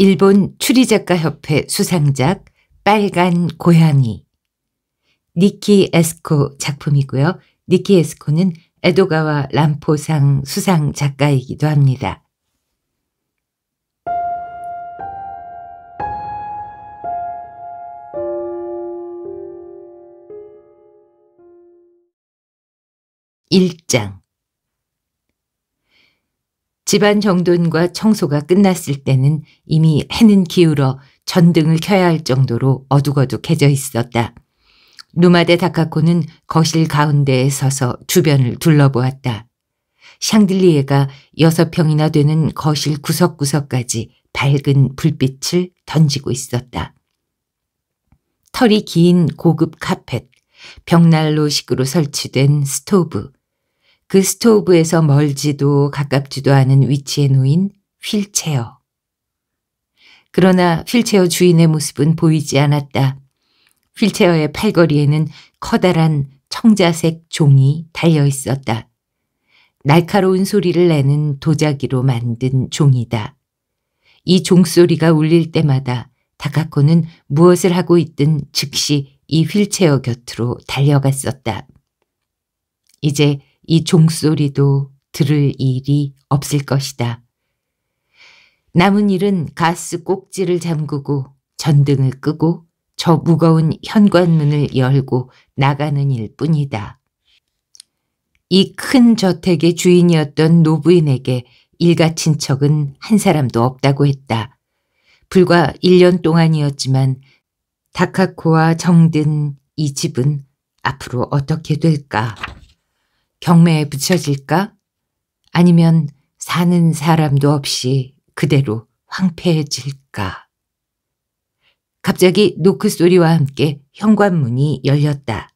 일본 추리작가협회 수상작 빨간 고양이 니키 에스코 작품이고요. 니키 에스코는 에도가와 람포상 수상 작가이기도 합니다. 1장 집안 정돈과 청소가 끝났을 때는 이미 해는 기울어 전등을 켜야 할 정도로 어둑어둑해져 있었다. 누마데 다카코는 거실 가운데에 서서 주변을 둘러보았다. 샹들리에가 여섯 평이나 되는 거실 구석구석까지 밝은 불빛을 던지고 있었다. 털이 긴 고급 카펫, 벽난로식으로 설치된 스토브, 그 스토브에서 멀지도 가깝지도 않은 위치에 놓인 휠체어. 그러나 휠체어 주인의 모습은 보이지 않았다. 휠체어의 팔걸이에는 커다란 청자색 종이 달려 있었다. 날카로운 소리를 내는 도자기로 만든 종이다. 이 종소리가 울릴 때마다 다카코는 무엇을 하고 있든 즉시 이 휠체어 곁으로 달려갔었다. 이제 이 종소리도 들을 일이 없을 것이다. 남은 일은 가스 꼭지를 잠그고 전등을 끄고 저 무거운 현관문을 열고 나가는 일 뿐이다. 이 큰 저택의 주인이었던 노부인에게 일가 친척은 한 사람도 없다고 했다. 불과 1년 동안이었지만 다카코와 정든 이 집은 앞으로 어떻게 될까? 경매에 붙여질까? 아니면 사는 사람도 없이 그대로 황폐해질까? 갑자기 노크 소리와 함께 현관문이 열렸다.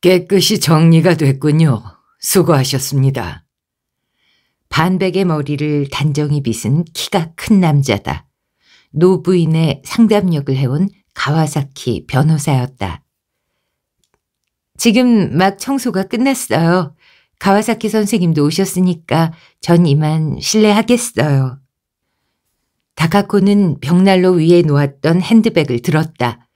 깨끗이 정리가 됐군요. 수고하셨습니다. 반백의 머리를 단정히 빗은 키가 큰 남자다. 노부인의 상담력을 해온 가와사키 변호사였다. 지금 막 청소가 끝났어요. 가와사키 선생님도 오셨으니까 전 이만 실례하겠어요. 다카코는 벽난로 위에 놓았던 핸드백을 들었다.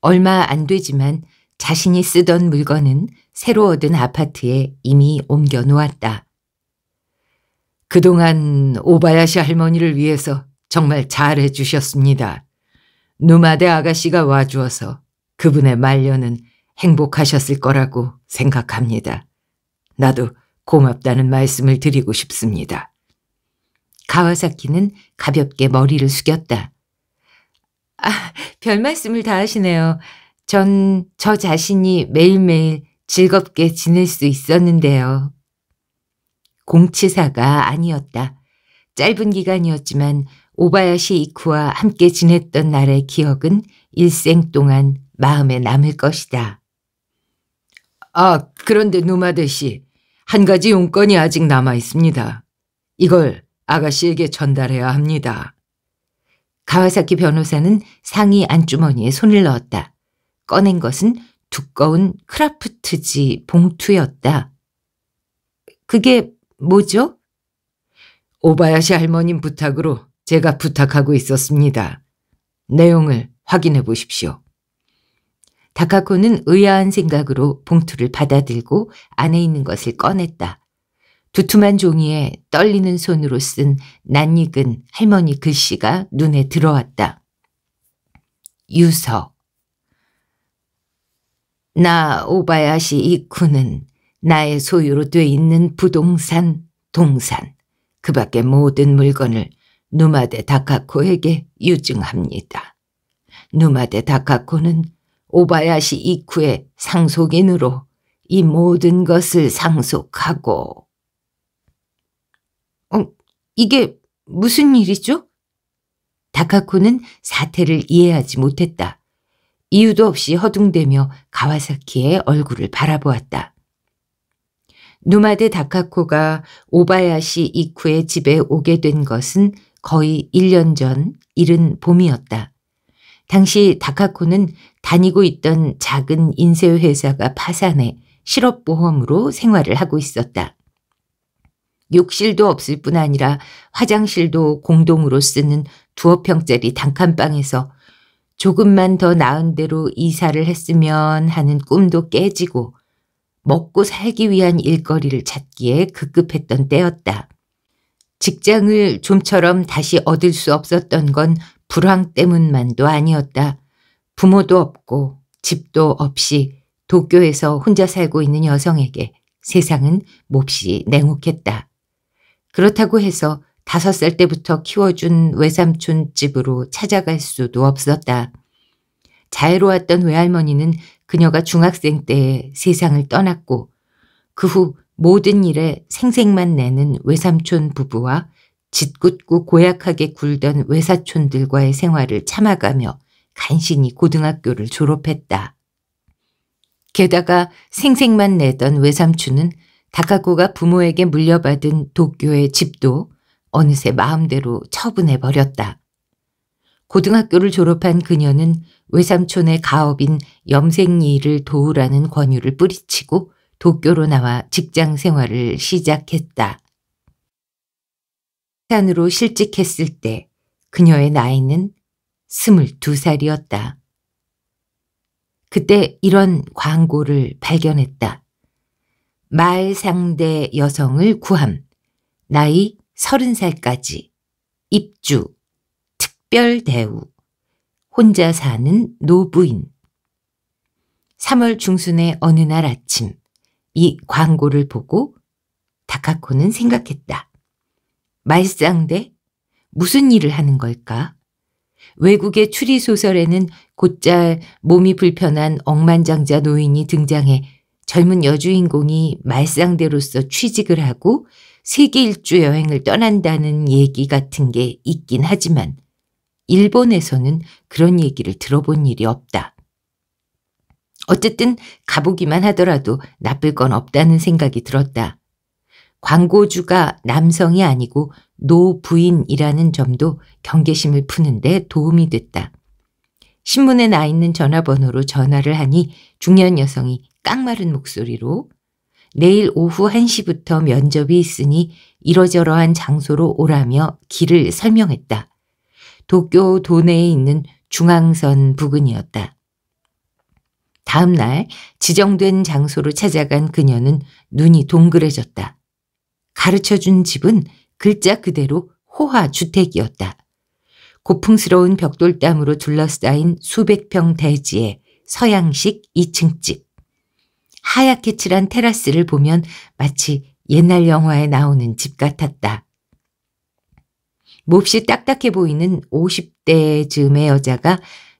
얼마 안 되지만 자신이 쓰던 물건은 새로 얻은 아파트에 이미 옮겨 놓았다. 그동안 오바야시 할머니를 위해서 정말 잘해 주셨습니다. 누마대 아가씨가 와주어서 그분의 말년은 행복하셨을 거라고 생각합니다. 나도 고맙다는 말씀을 드리고 싶습니다. 가와사키는 가볍게 머리를 숙였다. 아, 별 말씀을 다 하시네요. 전 저 자신이 매일매일 즐겁게 지낼 수 있었는데요. 공치사가 아니었다. 짧은 기간이었지만 오바야시 이쿠와 함께 지냈던 날의 기억은 일생 동안 마음에 남을 것이다. 아, 그런데 누마대 씨, 한 가지 용건이 아직 남아 있습니다. 이걸 아가씨에게 전달해야 합니다. 가와사키 변호사는 상의 안주머니에 손을 넣었다. 꺼낸 것은 두꺼운 크라프트지 봉투였다. 그게 뭐죠? 오바야시 할머님 부탁으로 제가 부탁하고 있었습니다. 내용을 확인해 보십시오. 다카코는 의아한 생각으로 봉투를 받아들고 안에 있는 것을 꺼냈다. 두툼한 종이에 떨리는 손으로 쓴 낯익은 할머니 글씨가 눈에 들어왔다. 유서 나 오바야시 이쿠는 나의 소유로 돼 있는 부동산, 동산, 그 밖의 모든 물건을 누마데 다카코에게 유증합니다. 누마데 다카코는 오바야시 이쿠의 상속인으로 이 모든 것을 상속하고. 어, 이게 무슨 일이죠? 다카코는 사태를 이해하지 못했다. 이유도 없이 허둥대며 가와사키의 얼굴을 바라보았다. 누마데 다카코가 오바야시 이쿠의 집에 오게 된 것은 거의 1년 전 이른 봄이었다. 당시 다카코는 다니고 있던 작은 인쇄회사가 파산해 실업보험으로 생활을 하고 있었다. 욕실도 없을 뿐 아니라 화장실도 공동으로 쓰는 두어 평짜리 단칸방에서 조금만 더 나은 대로 이사를 했으면 하는 꿈도 깨지고 먹고 살기 위한 일거리를 찾기에 급급했던 때였다. 직장을 좀처럼 다시 얻을 수 없었던 건 불황 때문만도 아니었다. 부모도 없고 집도 없이 도쿄에서 혼자 살고 있는 여성에게 세상은 몹시 냉혹했다. 그렇다고 해서 다섯 살 때부터 키워준 외삼촌 집으로 찾아갈 수도 없었다. 자해로 웠던 외할머니는 그녀가 중학생 때에 세상을 떠났고 그 후 모든 일에 생색만 내는 외삼촌 부부와 짓궂고 고약하게 굴던 외사촌들과의 생활을 참아가며 간신히 고등학교를 졸업했다. 게다가 생색만 내던 외삼촌은 다카고가 부모에게 물려받은 도쿄의 집도 어느새 마음대로 처분해버렸다. 고등학교를 졸업한 그녀는 외삼촌의 가업인 염생리를 도우라는 권유를 뿌리치고 도쿄로 나와 직장 생활을 시작했다. 해안으로 실직했을 때 그녀의 나이는 22살이었다. 그때 이런 광고를 발견했다. 말 상대 여성을 구함. 나이 30살까지. 입주. 특별 대우. 혼자 사는 노부인. 3월 중순의 어느 날 아침 이 광고를 보고 다카코는 생각했다. 말상대? 무슨 일을 하는 걸까? 외국의 추리 소설에는 곧잘 몸이 불편한 억만장자 노인이 등장해 젊은 여주인공이 말상대로서 취직을 하고 세계 일주 여행을 떠난다는 얘기 같은 게 있긴 하지만 일본에서는 그런 얘기를 들어본 일이 없다. 어쨌든 가보기만 하더라도 나쁠 건 없다는 생각이 들었다. 광고주가 남성이 아니고 노부인이라는 점도 경계심을 푸는데 도움이 됐다. 신문에 나 있는 전화번호로 전화를 하니 중년 여성이 깡마른 목소리로 내일 오후 1시부터 면접이 있으니 이러저러한 장소로 오라며 길을 설명했다. 도쿄 도내에 있는 중앙선 부근이었다. 다음 날 지정된 장소로 찾아간 그녀는 눈이 동그래졌다. 가르쳐 준 집은 글자 그대로 호화 주택이었다. 고풍스러운 벽돌담으로 둘러싸인 수백 평 대지에 서양식 2층집. 하얗게 칠한 테라스를 보면 마치 옛날 영화에 나오는 집 같았다. 몹시 딱딱해 보이는 50대 즈음의 여자가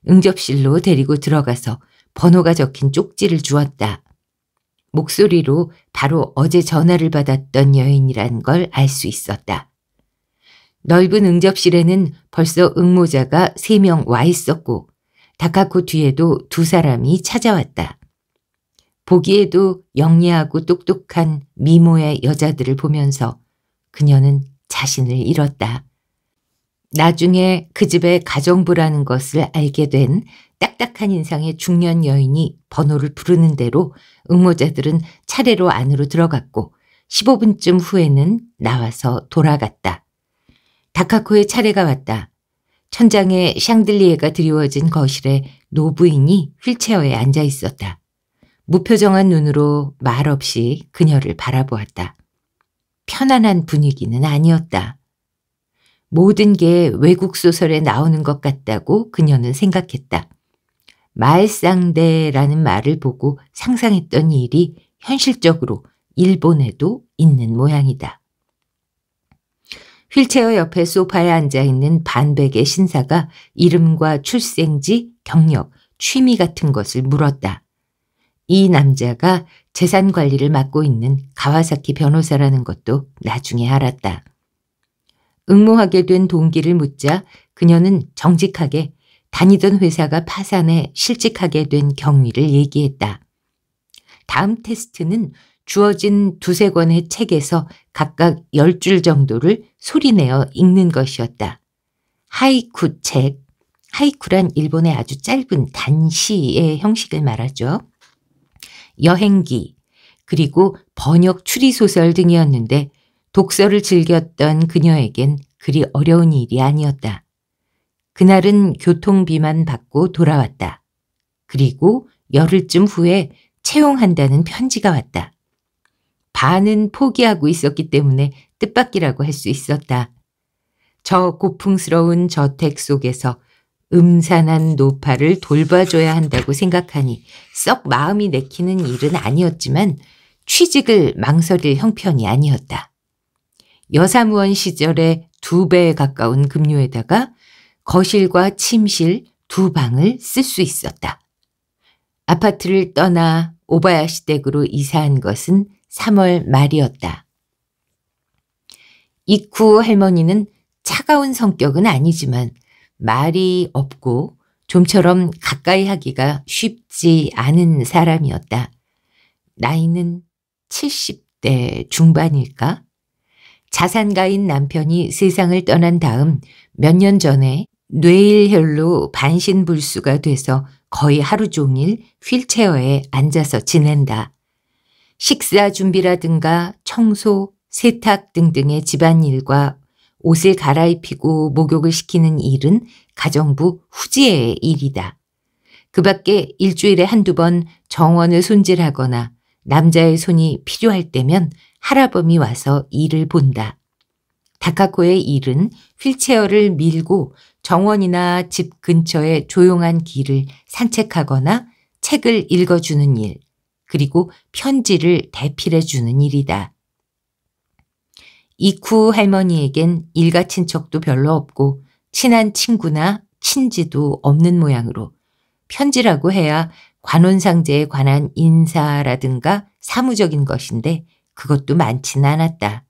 응접실로 데리고 들어가서 번호가 적힌 쪽지를 주었다. 목소리로 바로 어제 전화를 받았던 여인이란 걸 알 수 있었다. 넓은 응접실에는 벌써 응모자가 3명 와 있었고 다카코 뒤에도 두 사람이 찾아왔다. 보기에도 영리하고 똑똑한 미모의 여자들을 보면서 그녀는 자신을 잃었다. 나중에 그 집의 가정부라는 것을 알게 된 딱딱한 인상의 중년 여인이 번호를 부르는 대로 응모자들은 차례로 안으로 들어갔고 15분쯤 후에는 나와서 돌아갔다. 다카코의 차례가 왔다. 천장에 샹들리에가 드리워진 거실에 노부인이 휠체어에 앉아 있었다. 무표정한 눈으로 말없이 그녀를 바라보았다. 편안한 분위기는 아니었다. 모든 게 외국 소설에 나오는 것 같다고 그녀는 생각했다. 말상대라는 말을 보고 상상했던 일이 현실적으로 일본에도 있는 모양이다. 휠체어 옆에 소파에 앉아있는 반백의 신사가 이름과 출생지, 경력, 취미 같은 것을 물었다. 이 남자가 재산 관리를 맡고 있는 가와사키 변호사라는 것도 나중에 알았다. 응모하게 된 동기를 묻자 그녀는 정직하게 다니던 회사가 파산해 실직하게 된 경위를 얘기했다. 다음 테스트는 주어진 두세 권의 책에서 각각 열 줄 정도를 소리내어 읽는 것이었다. 하이쿠 책, 하이쿠란 일본의 아주 짧은 단시의 형식을 말하죠. 여행기, 그리고 번역 추리소설 등이었는데 독서를 즐겼던 그녀에겐 그리 어려운 일이 아니었다. 그날은 교통비만 받고 돌아왔다. 그리고 열흘쯤 후에 채용한다는 편지가 왔다. 반은 포기하고 있었기 때문에 뜻밖이라고 할 수 있었다. 저 고풍스러운 저택 속에서 음산한 노파를 돌봐줘야 한다고 생각하니 썩 마음이 내키는 일은 아니었지만 취직을 망설일 형편이 아니었다. 여사무원 시절에 두 배에 가까운 급료에다가 거실과 침실 두 방을 쓸 수 있었다. 아파트를 떠나 오바야시 댁으로 이사한 것은 3월 말이었다. 이쿠 할머니는 차가운 성격은 아니지만 말이 없고 좀처럼 가까이 하기가 쉽지 않은 사람이었다. 나이는 70대 중반일까? 자산가인 남편이 세상을 떠난 다음 몇 년 전에 뇌일혈로 반신불수가 돼서 거의 하루 종일 휠체어에 앉아서 지낸다. 식사 준비라든가 청소, 세탁 등등의 집안일과 옷을 갈아입히고 목욕을 시키는 일은 가정부 후지의 일이다. 그 밖에 일주일에 한두 번 정원을 손질하거나 남자의 손이 필요할 때면 할아범이 와서 일을 본다. 다카코의 일은 휠체어를 밀고 정원이나 집 근처의 조용한 길을 산책하거나 책을 읽어주는 일, 그리고 편지를 대필해주는 일이다. 이쿠 할머니에겐 일가 친척도 별로 없고 친한 친구나 친지도 없는 모양으로 편지라고 해야 관혼상제에 관한 인사라든가 사무적인 것인데 그것도 많지는 않았다.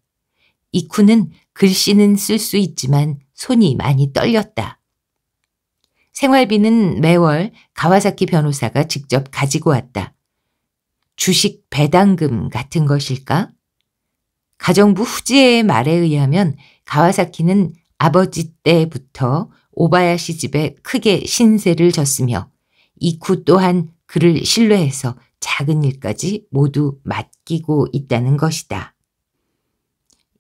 이쿠는 글씨는 쓸 수 있지만 손이 많이 떨렸다. 생활비는 매월 가와사키 변호사가 직접 가지고 왔다. 주식 배당금 같은 것일까? 가정부 후지의 말에 의하면 가와사키는 아버지 때부터 오바야시 집에 크게 신세를 졌으며 이쿠 또한 그를 신뢰해서 작은 일까지 모두 맡기고 있다는 것이다.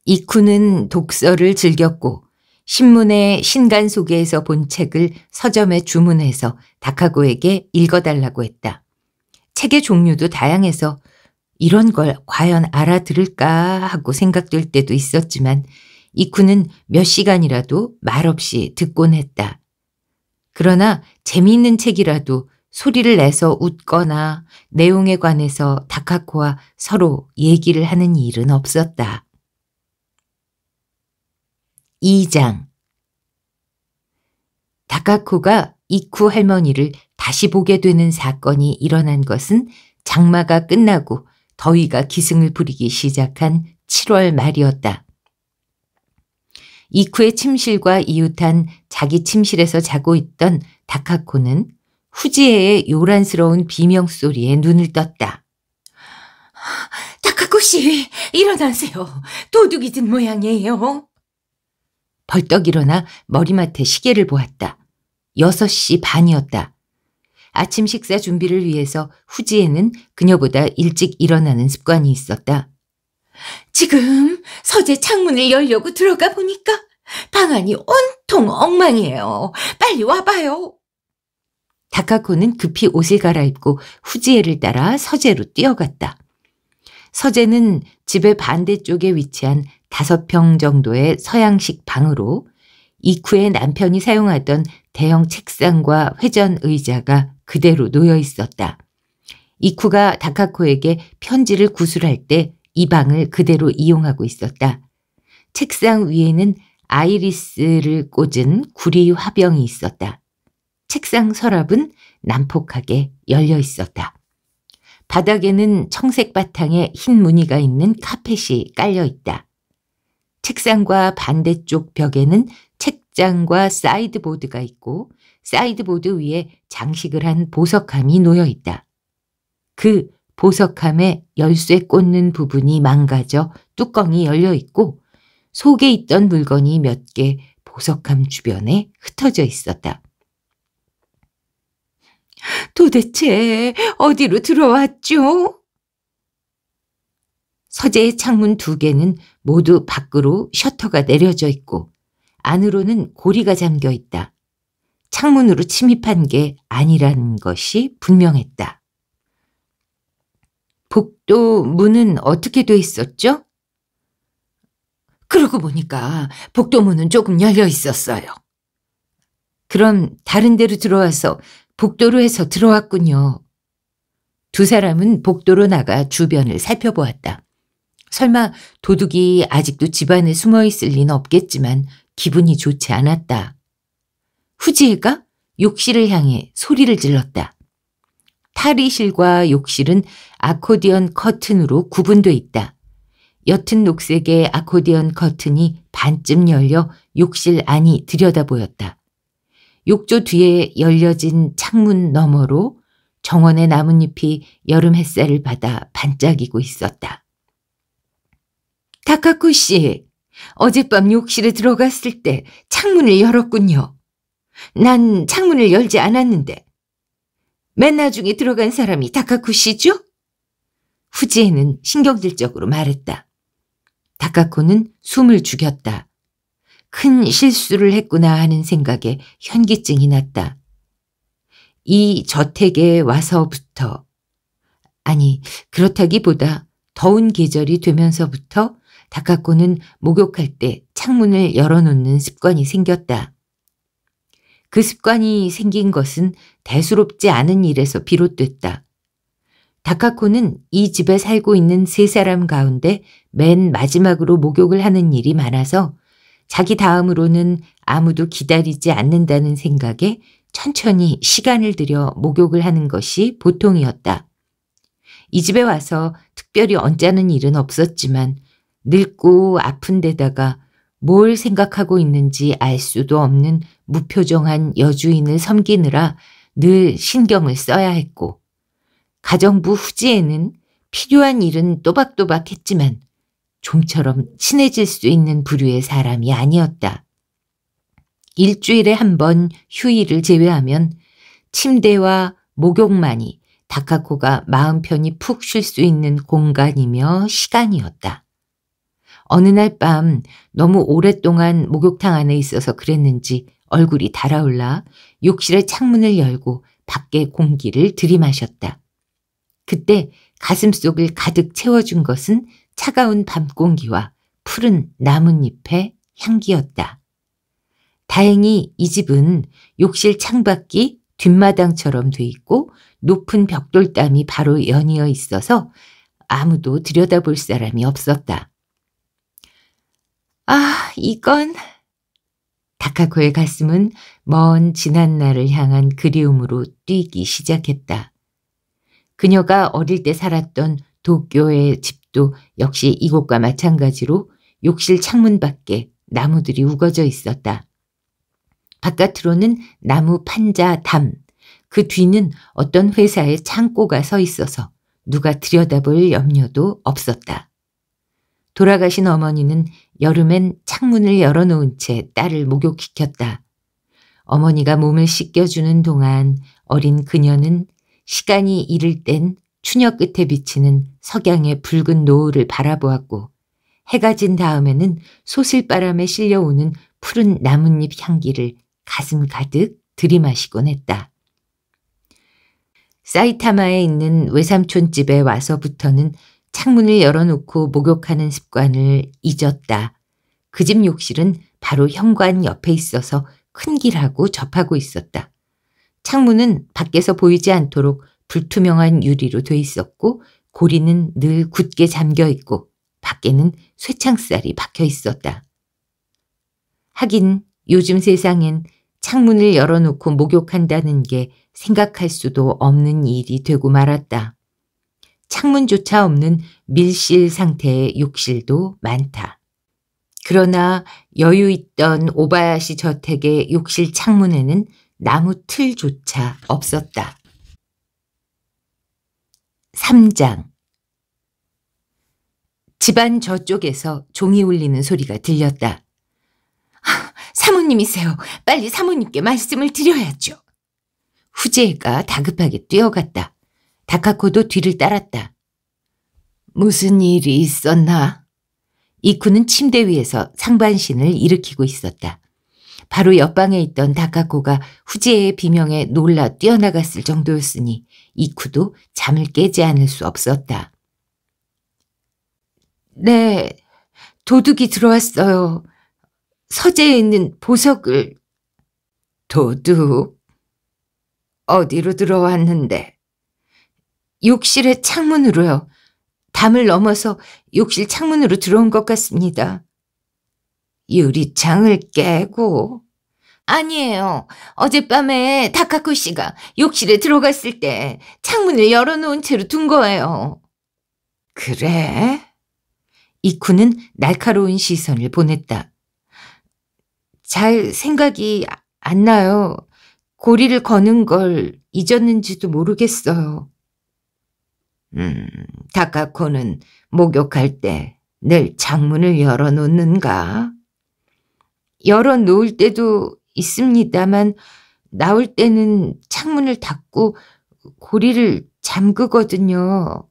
이쿠는 독서를 즐겼고 신문의 신간 소개에서 본 책을 서점에 주문해서 다카고에게 읽어달라고 했다. 책의 종류도 다양해서 이런 걸 과연 알아들을까 하고 생각될 때도 있었지만 이쿠는 몇 시간이라도 말없이 듣곤 했다. 그러나 재미있는 책이라도 소리를 내서 웃거나 내용에 관해서 다카코와 서로 얘기를 하는 일은 없었다. 2장 다카코가 이쿠 할머니를 다시 보게 되는 사건이 일어난 것은 장마가 끝나고 더위가 기승을 부리기 시작한 7월 말이었다. 이쿠의 침실과 이웃한 자기 침실에서 자고 있던 다카코는 후지에의 요란스러운 비명소리에 눈을 떴다. 아, 다카코 씨, 일어나세요. 도둑이 든 모양이에요. 벌떡 일어나 머리맡에 시계를 보았다. 6시 반이었다. 아침 식사 준비를 위해서 후지에는 그녀보다 일찍 일어나는 습관이 있었다. 지금 서재 창문을 열려고 들어가 보니까 방 안이 온통 엉망이에요. 빨리 와봐요. 다카코는 급히 옷을 갈아입고 후지에를 따라 서재로 뛰어갔다. 서재는 집의 반대쪽에 위치한 5평 정도의 서양식 방으로 이쿠의 남편이 사용하던 대형 책상과 회전 의자가 그대로 놓여 있었다. 이쿠가 다카코에게 편지를 구술할 때 이 방을 그대로 이용하고 있었다. 책상 위에는 아이리스를 꽂은 구리 화병이 있었다. 책상 서랍은 난폭하게 열려 있었다. 바닥에는 청색 바탕에 흰 무늬가 있는 카펫이 깔려 있다. 책상과 반대쪽 벽에는 책장과 사이드보드가 있고 사이드보드 위에 장식을 한 보석함이 놓여 있다. 그 보석함에 열쇠 꽂는 부분이 망가져 뚜껑이 열려 있고 속에 있던 물건이 몇 개 보석함 주변에 흩어져 있었다. 도대체 어디로 들어왔죠? 서재의 창문 두 개는 모두 밖으로 셔터가 내려져 있고 안으로는 고리가 잠겨 있다. 창문으로 침입한 게 아니라는 것이 분명했다. 복도 문은 어떻게 돼 있었죠? 그러고 보니까 복도 문은 조금 열려 있었어요. 그럼 다른 데로 들어와서 복도로 해서 들어왔군요. 두 사람은 복도로 나가 주변을 살펴보았다. 설마 도둑이 아직도 집안에 숨어 있을 리는 없겠지만 기분이 좋지 않았다. 후지애가 욕실을 향해 소리를 질렀다. 탈의실과 욕실은 아코디언 커튼으로 구분돼 있다. 옅은 녹색의 아코디언 커튼이 반쯤 열려 욕실 안이 들여다 보였다. 욕조 뒤에 열려진 창문 너머로 정원의 나뭇잎이 여름 햇살을 받아 반짝이고 있었다. 다카쿠 씨, 어젯밤 욕실에 들어갔을 때 창문을 열었군요. 난 창문을 열지 않았는데. 맨 나중에 들어간 사람이 다카쿠 씨죠? 후지에는 신경질적으로 말했다. 다카쿠는 숨을 죽였다. 큰 실수를 했구나 하는 생각에 현기증이 났다. 이 저택에 와서부터, 아니, 그렇다기보다 더운 계절이 되면서부터 다카코는 목욕할 때 창문을 열어놓는 습관이 생겼다. 그 습관이 생긴 것은 대수롭지 않은 일에서 비롯됐다. 다카코는 이 집에 살고 있는 세 사람 가운데 맨 마지막으로 목욕을 하는 일이 많아서 자기 다음으로는 아무도 기다리지 않는다는 생각에 천천히 시간을 들여 목욕을 하는 것이 보통이었다. 이 집에 와서 특별히 언짢은 일은 없었지만 늙고 아픈 데다가 뭘 생각하고 있는지 알 수도 없는 무표정한 여주인을 섬기느라 늘 신경을 써야 했고 가정부 후지에는 필요한 일은 또박또박 했지만 좀처럼 친해질 수 있는 부류의 사람이 아니었다. 일주일에 한 번 휴일을 제외하면 침대와 목욕만이 다카코가 마음 편히 푹 쉴 수 있는 공간이며 시간이었다. 어느 날 밤 너무 오랫동안 목욕탕 안에 있어서 그랬는지 얼굴이 달아올라 욕실의 창문을 열고 밖에 공기를 들이마셨다. 그때 가슴속을 가득 채워준 것은 차가운 밤 공기와 푸른 나뭇잎의 향기였다. 다행히 이 집은 욕실 창밖이 뒷마당처럼 돼 있고 높은 벽돌담이 바로 연이어 있어서 아무도 들여다볼 사람이 없었다. 아, 이건. 다카코의 가슴은 먼 지난 날을 향한 그리움으로 뛰기 시작했다. 그녀가 어릴 때 살았던 도쿄의 집도 역시 이곳과 마찬가지로 욕실 창문 밖에 나무들이 우거져 있었다. 바깥으로는 나무 판자 담, 그 뒤는 어떤 회사의 창고가 서 있어서 누가 들여다볼 염려도 없었다. 돌아가신 어머니는 여름엔 창문을 열어놓은 채 딸을 목욕시켰다. 어머니가 몸을 씻겨주는 동안 어린 그녀는 시간이 이를 땐 추녀 끝에 비치는 석양의 붉은 노을을 바라보았고 해가 진 다음에는 소실바람에 실려오는 푸른 나뭇잎 향기를 가슴 가득 들이마시곤 했다. 사이타마에 있는 외삼촌 집에 와서부터는 창문을 열어놓고 목욕하는 습관을 잊었다. 그 집 욕실은 바로 현관 옆에 있어서 큰 길하고 접하고 있었다. 창문은 밖에서 보이지 않도록 불투명한 유리로 돼 있었고 고리는 늘 굳게 잠겨 있고 밖에는 쇠창살이 박혀 있었다. 하긴 요즘 세상엔 창문을 열어놓고 목욕한다는 게 생각할 수도 없는 일이 되고 말았다. 창문조차 없는 밀실 상태의 욕실도 많다. 그러나 여유 있던 오바야시 저택의 욕실 창문에는 나무 틀조차 없었다. 3장 집안 저쪽에서 종이 울리는 소리가 들렸다. 아, 사모님이세요. 빨리 사모님께 말씀을 드려야죠. 후재가 다급하게 뛰어갔다. 다카코도 뒤를 따랐다. 무슨 일이 있었나? 이쿠는 침대 위에서 상반신을 일으키고 있었다. 바로 옆방에 있던 다카코가 후지의 비명에 놀라 뛰어나갔을 정도였으니 이쿠도 잠을 깨지 않을 수 없었다. 네, 도둑이 들어왔어요. 서재에 있는 보석을. 도둑? 어디로 들어왔는데? 욕실의 창문으로요. 담을 넘어서 욕실 창문으로 들어온 것 같습니다. 유리창을 깨고 아니에요. 어젯밤에 다카쿠 씨가 욕실에 들어갔을 때 창문을 열어놓은 채로 둔 거예요. 그래? 이쿠는 날카로운 시선을 보냈다. 잘 생각이 안 나요. 고리를 거는 걸 잊었는지도 모르겠어요. 음, 다카코는 목욕할 때 늘 창문을 열어놓는가? 열어놓을 때도 있습니다만 나올 때는 창문을 닫고 고리를 잠그거든요.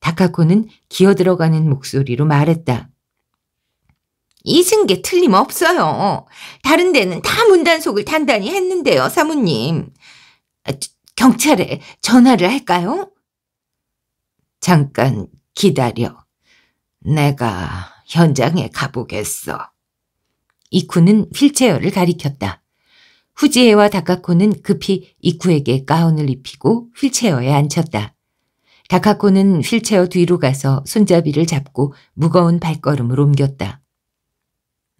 다카코는 기어들어가는 목소리로 말했다. 이승계 틀림없어요. 다른 데는 다 문단속을 단단히 했는데요, 사모님. 아, 경찰에 전화를 할까요? 잠깐 기다려. 내가 현장에 가보겠어. 이쿠는 휠체어를 가리켰다. 후지에와 다카코는 급히 이쿠에게 가운을 입히고 휠체어에 앉혔다. 다카코는 휠체어 뒤로 가서 손잡이를 잡고 무거운 발걸음을 옮겼다.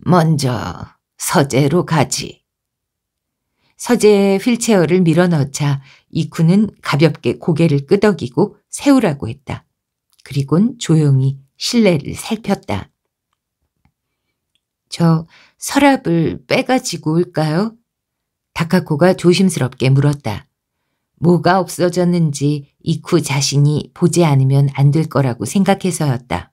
먼저 서재로 가지. 서재에 휠체어를 밀어넣자 이쿠는 가볍게 고개를 끄덕이고 세우라고 했다. 그리곤 조용히 실내를 살폈다. 저 서랍을 빼가지고 올까요? 다카코가 조심스럽게 물었다. 뭐가 없어졌는지 이쿠 자신이 보지 않으면 안 될 거라고 생각해서였다.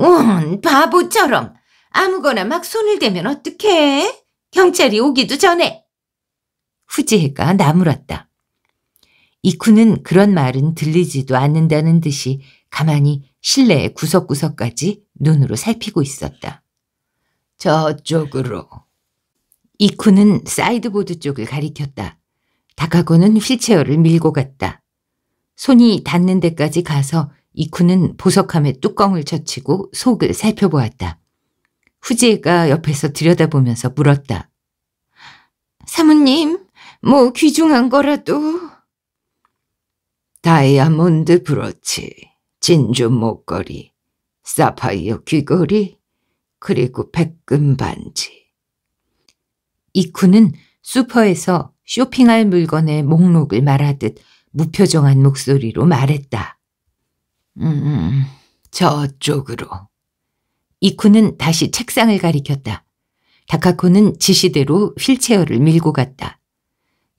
응, 바보처럼 아무거나 막 손을 대면 어떡해? 경찰이 오기도 전에. 후지혜가 나물었다 이쿠는 그런 말은 들리지도 않는다는 듯이 가만히 실내의 구석구석까지 눈으로 살피고 있었다. 저쪽으로. 이쿠는 사이드보드 쪽을 가리켰다. 다카고는 휠체어를 밀고 갔다. 손이 닿는 데까지 가서 이쿠는 보석함의 뚜껑을 젖히고 속을 살펴보았다. 후지에가 옆에서 들여다보면서 물었다. 사모님, 뭐 귀중한 거라도... 다이아몬드 브로치, 진주 목걸이, 사파이어 귀걸이, 그리고 백금 반지. 이쿠는 슈퍼에서 쇼핑할 물건의 목록을 말하듯 무표정한 목소리로 말했다. 음, 저쪽으로. 이쿠는 다시 책상을 가리켰다. 다카코는 지시대로 휠체어를 밀고 갔다.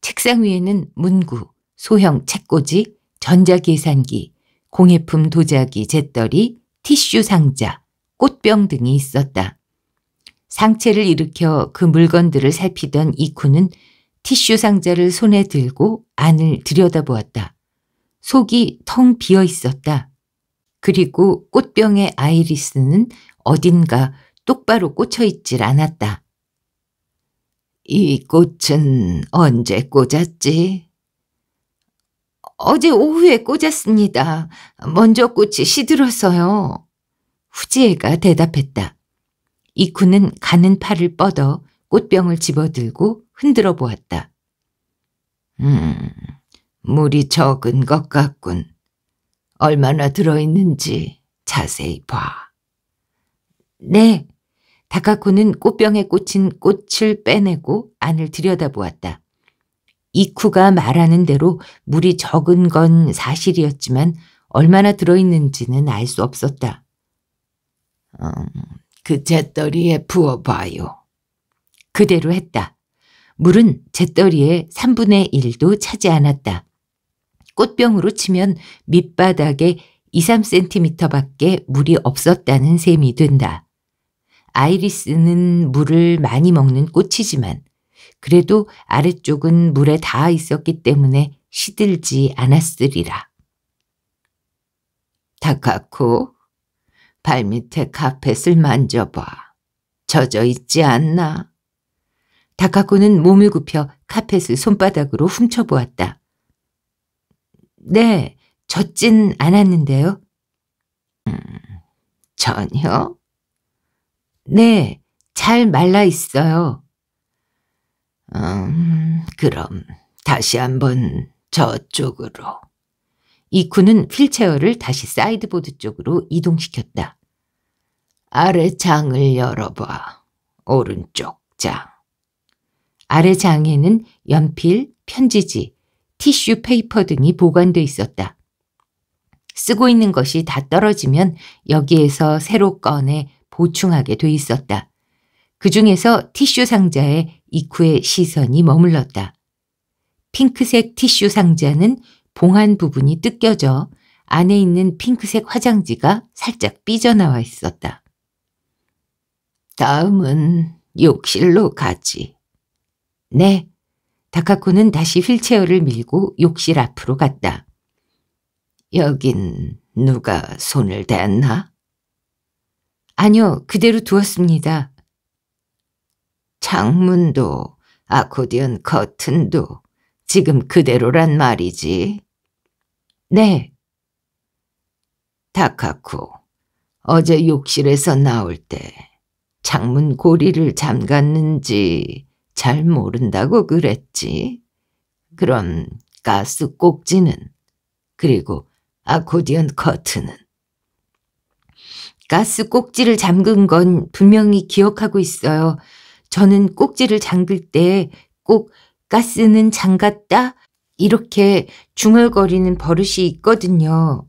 책상 위에는 문구, 소형 책꽂이, 전자계산기, 공예품 도자기, 잿더리, 티슈 상자, 꽃병 등이 있었다. 상체를 일으켜 그 물건들을 살피던 이쿠는 티슈 상자를 손에 들고 안을 들여다보았다. 속이 텅 비어 있었다. 그리고 꽃병의 아이리스는 어딘가 똑바로 꽂혀 있질 않았다. 이 꽃은 언제 꽂았지? 어제 오후에 꽂았습니다. 먼저 꽃이 시들어서요. 후지애가 대답했다. 이쿠는 가는 팔을 뻗어 꽃병을 집어들고 흔들어 보았다. 음, 물이 적은 것 같군. 얼마나 들어있는지 자세히 봐. 네. 다카코는 꽃병에 꽂힌 꽃을 빼내고 안을 들여다보았다. 이쿠가 말하는 대로 물이 적은 건 사실이었지만 얼마나 들어있는지는 알 수 없었다. 음, 그 재떨이에 부어봐요. 그대로 했다. 물은 재떨이의 3분의 1도 차지 않았다. 꽃병으로 치면 밑바닥에 2, 3cm밖에 물이 없었다는 셈이 된다. 아이리스는 물을 많이 먹는 꽃이지만 그래도 아래쪽은 물에 닿아 있었기 때문에 시들지 않았으리라. 다카코 발밑에 카펫을 만져봐. 젖어 있지 않나? 다카코는 몸을 굽혀 카펫을 손바닥으로 훔쳐보았다. 네, 젖진 않았는데요. 음, 전혀? 네, 잘 말라 있어요. 음, 그럼 다시 한번 저쪽으로. 이쿠는 휠체어를 다시 사이드보드 쪽으로 이동시켰다. 아래 장을 열어봐. 오른쪽 장. 아래 장에는 연필, 편지지, 티슈 페이퍼 등이 보관돼 있었다. 쓰고 있는 것이 다 떨어지면 여기에서 새로 꺼내 보충하게 돼 있었다. 그 중에서 티슈 상자에 이쿠의 시선이 머물렀다. 핑크색 티슈 상자는 봉한 부분이 뜯겨져 안에 있는 핑크색 화장지가 살짝 삐져나와 있었다. 다음은 욕실로 가지. 네. 다카코는 다시 휠체어를 밀고 욕실 앞으로 갔다. 여긴 누가 손을 댔나? 아니요, 그대로 두었습니다. 창문도 아코디언 커튼도 지금 그대로란 말이지. 네. 다카쿠, 어제 욕실에서 나올 때 창문 고리를 잠갔는지 잘 모른다고 그랬지. 그럼 가스 꼭지는 그리고 아코디언 커튼은 가스 꼭지를 잠근 건 분명히 기억하고 있어요. 저는 꼭지를 잠글 때 꼭 가스는 잠갔다 이렇게 중얼거리는 버릇이 있거든요.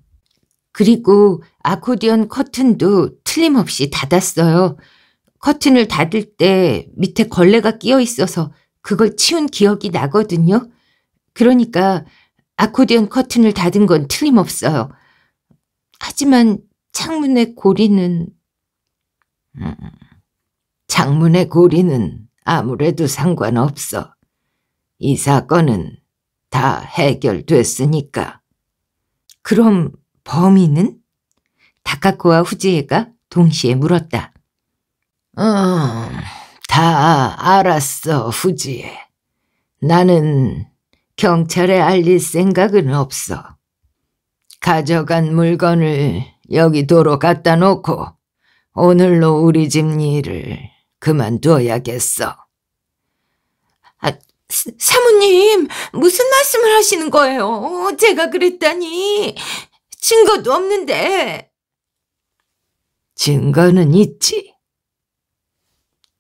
그리고 아코디언 커튼도 틀림없이 닫았어요. 커튼을 닫을 때 밑에 걸레가 끼어 있어서 그걸 치운 기억이 나거든요. 그러니까 아코디언 커튼을 닫은 건 틀림없어요. 하지만 창문의 고리는... 음, 창문의 고리는 아무래도 상관없어. 이 사건은 다 해결됐으니까. 그럼 범인은? 다카코와 후지에가 동시에 물었다. 음, 다 알았어, 후지에. 나는 경찰에 알릴 생각은 없어. 가져간 물건을 여기 도로 갖다 놓고 오늘로 우리 집 일을 그만둬야겠어. 아, 사, 사모님, 무슨 말씀을 하시는 거예요? 제가 그랬다니. 증거도 없는데. 증거는 있지.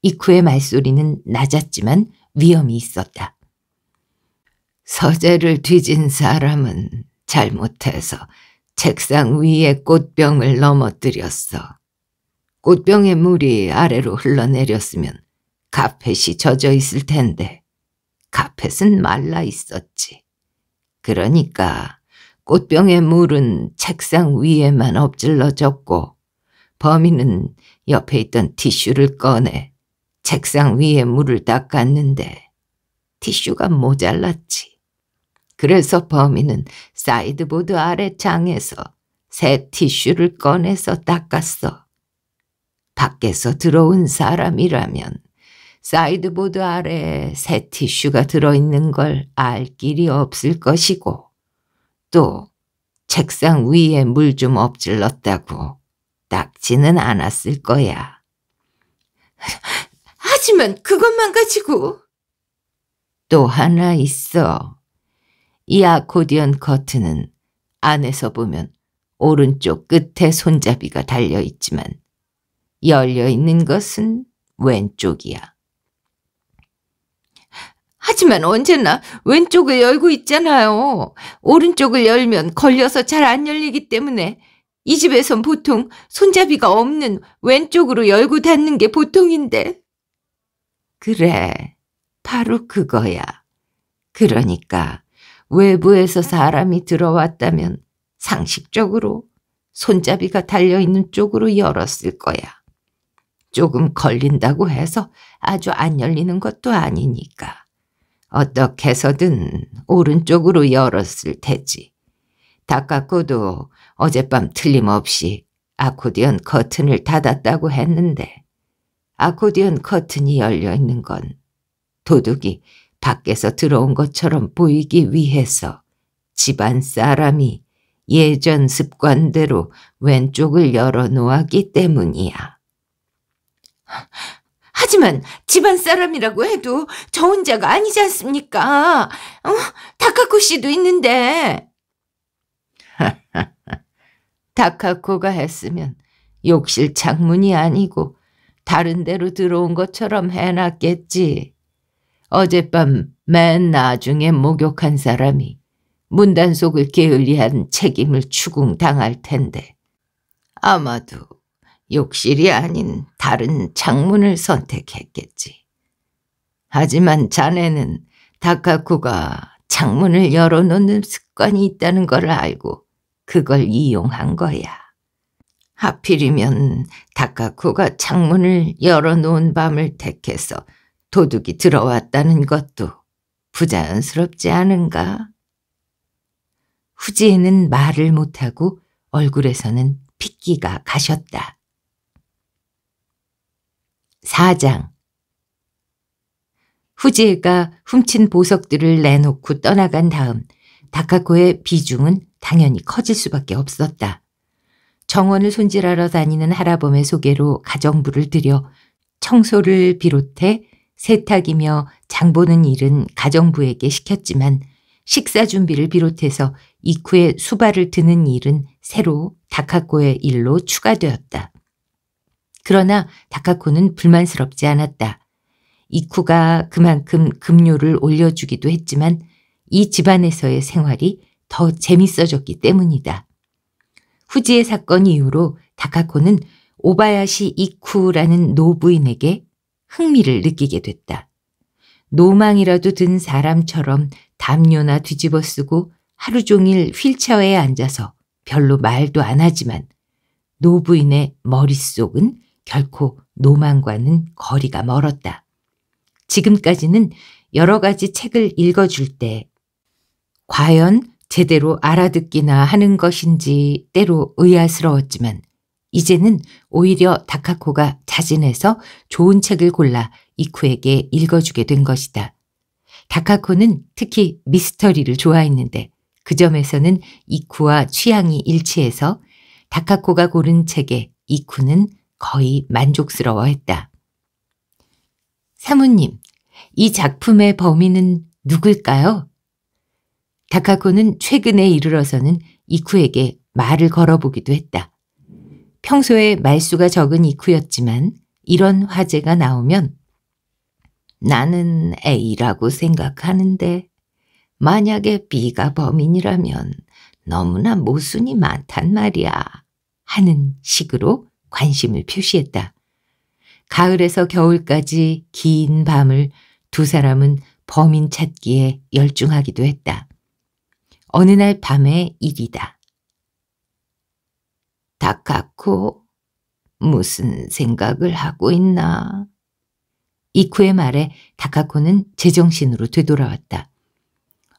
이쿠의 말소리는 낮았지만 위험이 있었다. 서재를 뒤진 사람은 잘못해서 책상 위에 꽃병을 넘어뜨렸어. 꽃병의 물이 아래로 흘러내렸으면 카펫이 젖어 있을 텐데 카펫은 말라 있었지. 그러니까 꽃병의 물은 책상 위에만 엎질러졌고 범인은 옆에 있던 티슈를 꺼내 책상 위에 물을 닦았는데 티슈가 모자랐지. 그래서 범인은 사이드보드 아래 창에서새 티슈를 꺼내서 닦았어. 밖에서 들어온 사람이라면 사이드보드 아래에 새 티슈가 들어있는 걸 알 길이 없을 것이고 또 책상 위에 물 좀 엎질렀다고 닦지는 않았을 거야. 하지만 그것만 가지고 또 하나 있어. 이 아코디언 커트는 안에서 보면 오른쪽 끝에 손잡이가 달려 있지만 열려 있는 것은 왼쪽이야. 하지만 언제나 왼쪽을 열고 있잖아요. 오른쪽을 열면 걸려서 잘 안 열리기 때문에 이 집에선 보통 손잡이가 없는 왼쪽으로 열고 닫는 게 보통인데. 그래, 바로 그거야. 그러니까 외부에서 사람이 들어왔다면 상식적으로 손잡이가 달려있는 쪽으로 열었을 거야. 조금 걸린다고 해서 아주 안 열리는 것도 아니니까. 어떻게 해서든 오른쪽으로 열었을 테지. 닦았고도 어젯밤 틀림없이 아코디언 커튼을 닫았다고 했는데 아코디언 커튼이 열려 있는 건 도둑이 밖에서 들어온 것처럼 보이기 위해서 집안 사람이 예전 습관대로 왼쪽을 열어놓았기 때문이야. 하지만 집안 사람이라고 해도 저 혼자가 아니지 않습니까? 어? 다카코 씨도 있는데. 다카코가 했으면 욕실 창문이 아니고 다른 데로 들어온 것처럼 해놨겠지. 어젯밤 맨 나중에 목욕한 사람이 문단속을 게을리한 책임을 추궁당할 텐데 아마도 욕실이 아닌 다른 창문을 선택했겠지. 하지만 자네는 다카쿠가 창문을 열어놓는 습관이 있다는 걸 알고 그걸 이용한 거야. 하필이면 다카쿠가 창문을 열어놓은 밤을 택해서 도둑이 들어왔다는 것도 부자연스럽지 않은가? 후지에는 말을 못하고 얼굴에서는 핏기가 가셨다. 4장 후지에가 훔친 보석들을 내놓고 떠나간 다음 다카코의 비중은 당연히 커질 수밖에 없었다. 정원을 손질하러 다니는 하라범의 소개로 가정부를 들여 청소를 비롯해 세탁이며 장보는 일은 가정부에게 시켰지만 식사 준비를 비롯해서 이쿠의 수발을 드는 일은 새로 다카코의 일로 추가되었다. 그러나 다카코는 불만스럽지 않았다. 이쿠가 그만큼 급료를 올려주기도 했지만 이 집안에서의 생활이 더 재밌어졌기 때문이다. 후지의 사건 이후로 다카코는 오바야시 이쿠라는 노부인에게 흥미를 느끼게 됐다. 노망이라도 든 사람처럼 담요나 뒤집어 쓰고 하루 종일 휠체어에 앉아서 별로 말도 안 하지만 노부인의 머릿속은 결코 노망과는 거리가 멀었다. 지금까지는 여러 가지 책을 읽어줄 때 과연 제대로 알아듣기나 하는 것인지 때로 의아스러웠지만 이제는 오히려 다카코가 자진해서 좋은 책을 골라 이쿠에게 읽어주게 된 것이다. 다카코는 특히 미스터리를 좋아했는데 그 점에서는 이쿠와 취향이 일치해서 다카코가 고른 책에 이쿠는 거의 만족스러워했다. 사모님, 이 작품의 범인은 누굴까요? 다카코는 최근에 이르러서는 이쿠에게 말을 걸어보기도 했다. 평소에 말수가 적은 이쿠였지만 이런 화제가 나오면 나는 A라고 생각하는데 만약에 B가 범인이라면 너무나 모순이 많단 말이야 하는 식으로 관심을 표시했다. 가을에서 겨울까지 긴 밤을 두 사람은 범인 찾기에 열중하기도 했다. 어느 날 밤의 일이다. 다카코, 무슨 생각을 하고 있나? 이쿠의 말에 다카코는 제정신으로 되돌아왔다.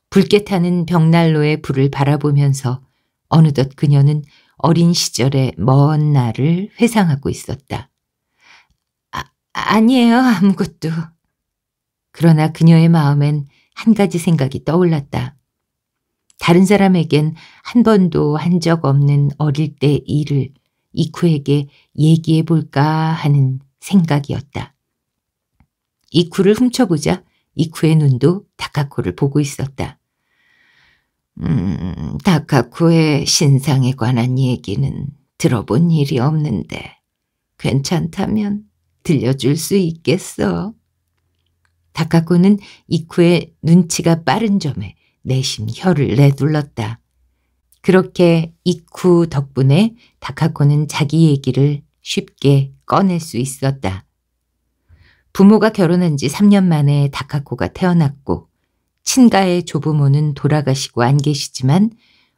붉게 타는 벽난로의 불을 바라보면서 어느덧 그녀는 어린 시절의 먼 날을 회상하고 있었다. 아, 아니에요, 아무것도. 그러나 그녀의 마음엔 한 가지 생각이 떠올랐다. 다른 사람에겐 한 번도 한 적 없는 어릴 때 일을 이쿠에게 얘기해 볼까 하는 생각이었다. 이쿠를 훔쳐보자 이쿠의 눈도 다카코를 보고 있었다. 음, 다카쿠의 신상에 관한 얘기는 들어본 일이 없는데 괜찮다면 들려줄 수 있겠어? 다카쿠는 이쿠의 눈치가 빠른 점에 내심 혀를 내둘렀다. 그렇게 이쿠 덕분에 다카코는 자기 얘기를 쉽게 꺼낼 수 있었다. 부모가 결혼한 지 3년 만에 다카코가 태어났고 친가의 조부모는 돌아가시고 안 계시지만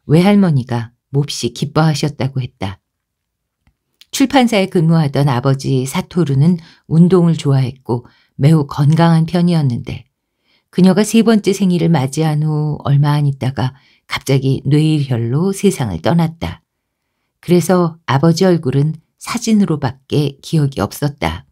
외할머니가 몹시 기뻐하셨다고 했다. 출판사에 근무하던 아버지 사토루는 운동을 좋아했고 매우 건강한 편이었는데 그녀가 세 번째 생일을 맞이한 후 얼마 안 있다가 갑자기 뇌일혈로 세상을 떠났다. 그래서 아버지 얼굴은 사진으로밖에 기억이 없었다.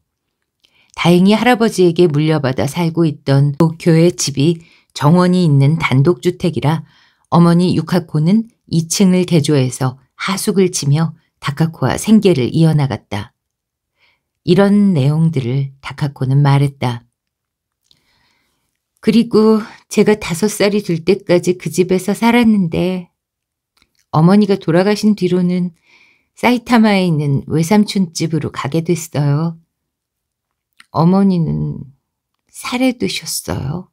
다행히 할아버지에게 물려받아 살고 있던 도쿄의 집이 정원이 있는 단독주택이라 어머니 유카코는 2층을 개조해서 하숙을 치며 다카코와 생계를 이어나갔다. 이런 내용들을 다카코는 말했다. 그리고 제가 다섯 살이 될 때까지 그 집에서 살았는데 어머니가 돌아가신 뒤로는 사이타마에 있는 외삼촌 집으로 가게 됐어요. 어머니는 살해 되셨어요.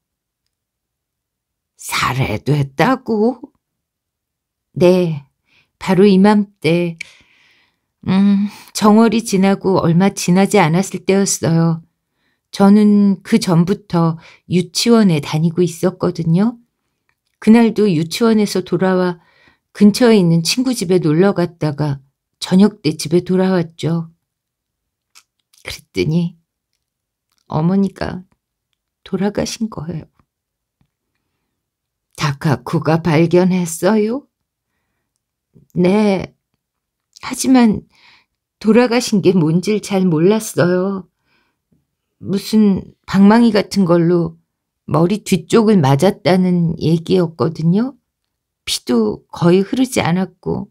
살해됐다고? 네, 바로 이맘때, 음, 정월이 지나고 얼마 지나지 않았을 때였어요. 저는 그 전부터 유치원에 다니고 있었거든요. 그날도 유치원에서 돌아와 근처에 있는 친구 집에 놀러 갔다가 저녁 때 집에 돌아왔죠. 그랬더니 어머니가 돌아가신 거예요. 다카쿠가 발견했어요? 네. 하지만 돌아가신 게 뭔지 잘 몰랐어요. 무슨 방망이 같은 걸로 머리 뒤쪽을 맞았다는 얘기였거든요. 피도 거의 흐르지 않았고.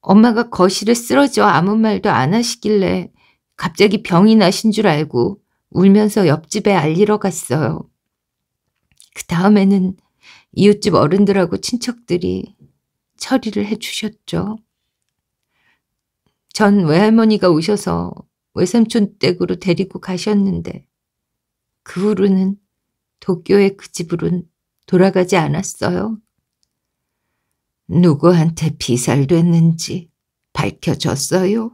엄마가 거실에 쓰러져 아무 말도 안 하시길래 갑자기 병이 나신 줄 알고 울면서 옆집에 알리러 갔어요. 그 다음에는 이웃집 어른들하고 친척들이 처리를 해주셨죠. 전 외할머니가 오셔서 외삼촌 댁으로 데리고 가셨는데 그 후로는 도쿄의 그집으로는 돌아가지 않았어요. 누구한테 비살됐는지 밝혀졌어요?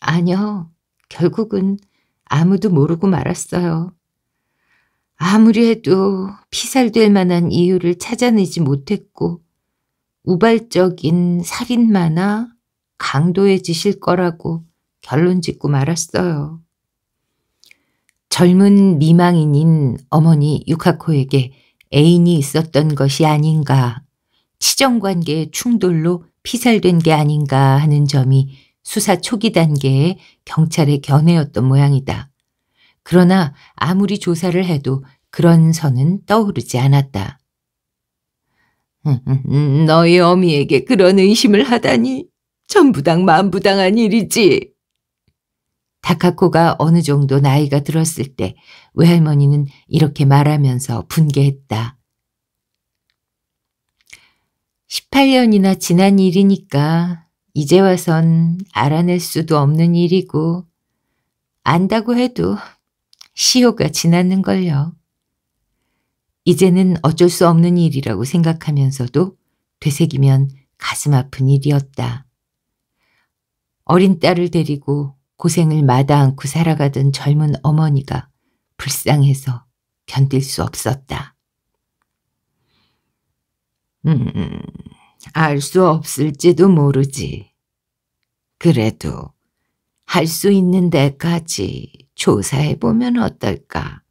아니요. 결국은 아무도 모르고 말았어요. 아무리 해도 피살될 만한 이유를 찾아내지 못했고 우발적인 살인마나 강도의 짓일 거라고 결론 짓고 말았어요. 젊은 미망인인 어머니 유카코에게 애인이 있었던 것이 아닌가, 치정관계의 충돌로 피살된 게 아닌가 하는 점이 수사 초기 단계의 경찰의 견해였던 모양이다. 그러나 아무리 조사를 해도 그런 선은 떠오르지 않았다. 음, 음, 음, 너의 어미에게 그런 의심을 하다니 전부당 만부당한 일이지. 다카코가 어느 정도 나이가 들었을 때 외할머니는 이렇게 말하면서 분개했다. 18년이나 지난 일이니까 이제 와선 알아낼 수도 없는 일이고 안다고 해도 시효가 지났는걸요. 이제는 어쩔 수 없는 일이라고 생각하면서도 되새기면 가슴 아픈 일이었다. 어린 딸을 데리고 고생을 마다 않고 살아가던 젊은 어머니가 불쌍해서 견딜 수 없었다. 음, 알 수 없을지도 모르지. 그래도 할 수 있는 데까지 조사해보면 어떨까?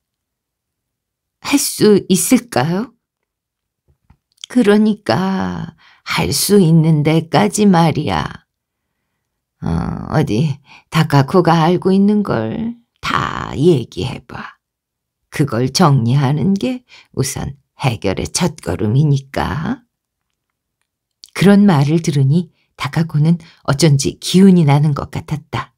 할 수 있을까요? 그러니까 할 수 있는 데까지 말이야. 어, 어디 다카코가 알고 있는 걸 다 얘기해봐. 그걸 정리하는 게 우선 해결의 첫걸음이니까. 그런 말을 들으니 다카코는 어쩐지 기운이 나는 것 같았다.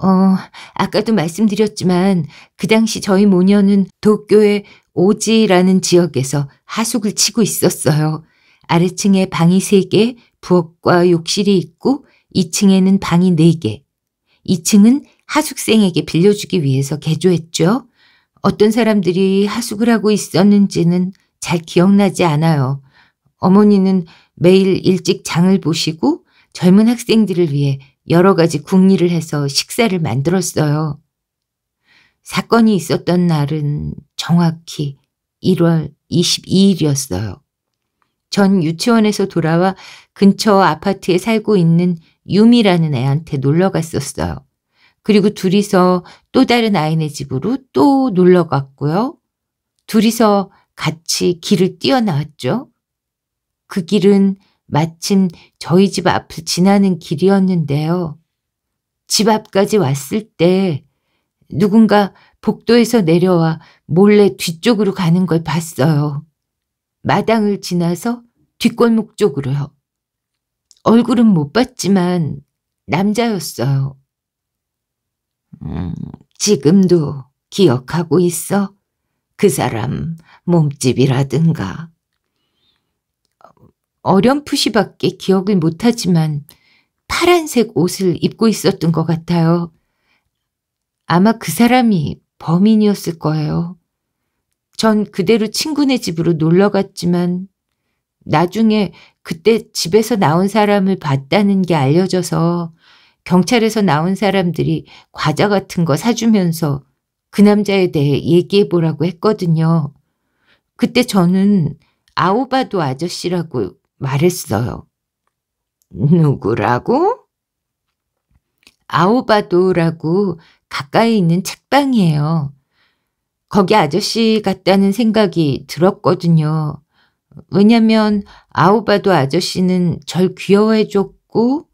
어, 아까도 말씀드렸지만 그 당시 저희 모녀는 도쿄의 오지라는 지역에서 하숙을 치고 있었어요. 아래층에 방이 3개, 부엌과 욕실이 있고 2층에는 방이 4개. 2층은 하숙생에게 빌려주기 위해서 개조했죠. 어떤 사람들이 하숙을 하고 있었는지는 잘 기억나지 않아요. 어머니는 매일 일찍 장을 보시고 젊은 학생들을 위해 여러 가지 궁리를 해서 식사를 만들었어요. 사건이 있었던 날은 정확히 1월 22일이었어요. 전 유치원에서 돌아와 근처 아파트에 살고 있는 유미라는 애한테 놀러 갔었어요. 그리고 둘이서 또 다른 아이네 집으로 또 놀러 갔고요. 둘이서 같이 길을 뛰어나왔죠. 그 길은 마침 저희 집 앞을 지나는 길이었는데요. 집 앞까지 왔을 때 누군가 복도에서 내려와 몰래 뒤쪽으로 가는 걸 봤어요. 마당을 지나서 뒷골목 쪽으로요. 얼굴은 못 봤지만 남자였어요. 음, 지금도 기억하고 있어? 그 사람 몸집이라든가 어렴풋이밖에 기억을 못하지만 파란색 옷을 입고 있었던 것 같아요. 아마 그 사람이 범인이었을 거예요. 전 그대로 친구네 집으로 놀러 갔지만 나중에 그때 집에서 나온 사람을 봤다는 게 알려져서 경찰에서 나온 사람들이 과자 같은 거 사주면서 그 남자에 대해 얘기해 보라고 했거든요. 그때 저는 아오바도 아저씨라고 말했어요. 누구라고? 아오바도라고 가까이 있는 책방이에요. 거기 아저씨 같다는 생각이 들었거든요. 왜냐면 아오바도 아저씨는 절 귀여워해줬고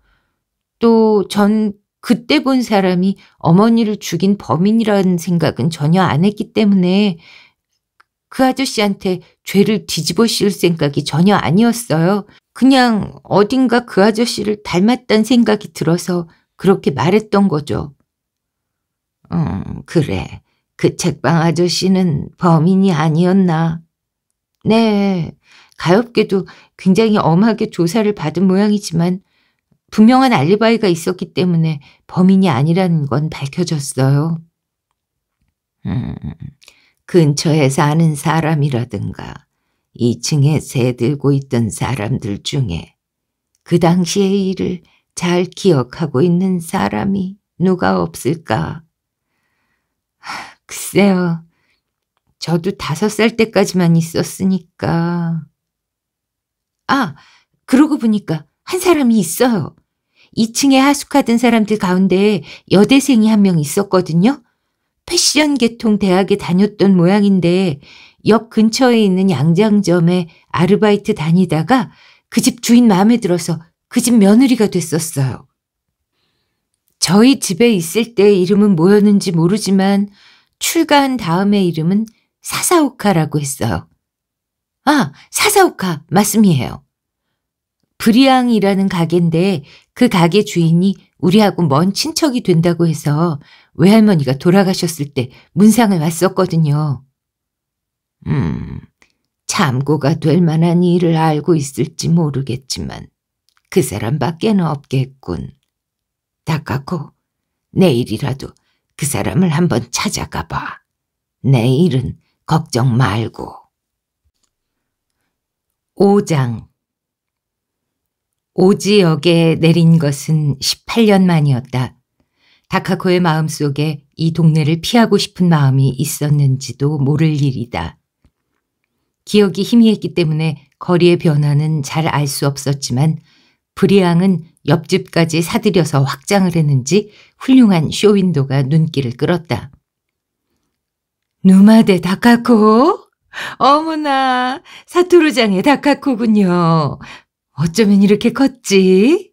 또 전 그때 본 사람이 어머니를 죽인 범인이라는 생각은 전혀 안 했기 때문에 그 아저씨한테 죄를 뒤집어 씌울 생각이 전혀 아니었어요. 그냥 어딘가 그 아저씨를 닮았단 생각이 들어서 그렇게 말했던 거죠. 음, 그래. 그 책방 아저씨는 범인이 아니었나. 네. 가엾게도 굉장히 엄하게 조사를 받은 모양이지만 분명한 알리바이가 있었기 때문에 범인이 아니라는 건 밝혀졌어요. 음, 근처에 사는 사람이라든가 2층에 새들고 있던 사람들 중에 그 당시의 일을 잘 기억하고 있는 사람이 누가 없을까? 글쎄요. 저도 다섯 살 때까지만 있었으니까. 아, 그러고 보니까 한 사람이 있어요. 2층에 하숙하던 사람들 가운데 여대생이 한 명 있었거든요. 패션 계통 대학에 다녔던 모양인데 역 근처에 있는 양장점에 아르바이트 다니다가 그 집 주인 마음에 들어서 그 집 며느리가 됐었어요. 저희 집에 있을 때 이름은 뭐였는지 모르지만 출가한 다음에 이름은 사사오카라고 했어요. 아, 사사오카, 말씀이에요. 브리앙이라는 가게인데 그 가게 주인이 우리하고 먼 친척이 된다고 해서 외할머니가 돌아가셨을 때 문상을 왔었거든요. 음, 참고가 될 만한 일을 알고 있을지 모르겠지만 그 사람밖에는 없겠군. 다카고, 내일이라도 그 사람을 한번 찾아가 봐. 내 일은 걱정 말고. 5장 오지역에 내린 것은 18년 만이었다. 다카코의 마음속에 이 동네를 피하고 싶은 마음이 있었는지도 모를 일이다. 기억이 희미했기 때문에 거리의 변화는 잘 알 수 없었지만 브리앙은 옆집까지 사들여서 확장을 했는지 훌륭한 쇼윈도가 눈길을 끌었다. 누마데 다카코? 어머나, 사토루장의 다카코군요. 어쩌면 이렇게 컸지?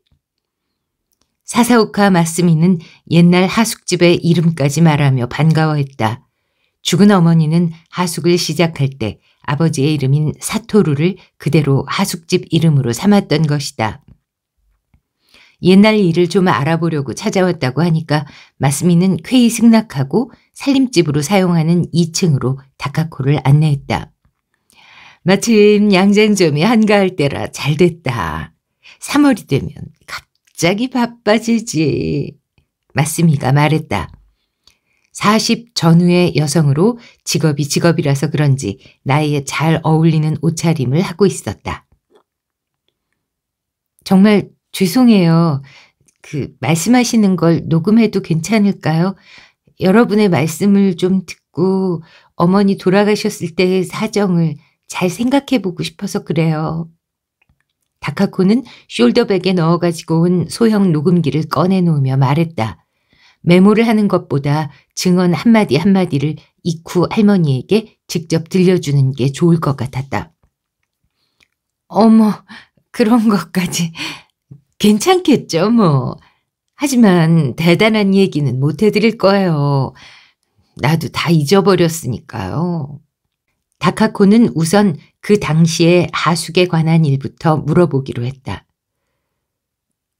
사사오카 마스미는 옛날 하숙집의 이름까지 말하며 반가워했다. 죽은 어머니는 하숙을 시작할 때 아버지의 이름인 사토루를 그대로 하숙집 이름으로 삼았던 것이다. 옛날 일을 좀 알아보려고 찾아왔다고 하니까 마스미는 쾌히 승낙하고 살림집으로 사용하는 2층으로 다카코를 안내했다. 마침 양장점이 한가할 때라 잘 됐다. 3월이 되면 갑자기 갑자기 바빠지지. 맞습니다. 말했다. 40 전후의 여성으로 직업이 직업이라서 그런지 나이에 잘 어울리는 옷차림을 하고 있었다. 정말 죄송해요. 그 말씀하시는 걸 녹음해도 괜찮을까요? 여러분의 말씀을 좀 듣고 어머니 돌아가셨을 때의 사정을 잘 생각해 보고 싶어서 그래요. 다카코는 숄더백에 넣어가지고 온 소형 녹음기를 꺼내놓으며 말했다. 메모를 하는 것보다 증언 한마디 한마디를 이쿠 할머니에게 직접 들려주는 게 좋을 것 같았다. 어머, 그런 것까지. 괜찮겠죠, 뭐. 하지만 대단한 얘기는 못 해드릴 거예요. 나도 다 잊어버렸으니까요. 다카코는 우선 그당시에 하숙에 관한 일부터 물어보기로 했다.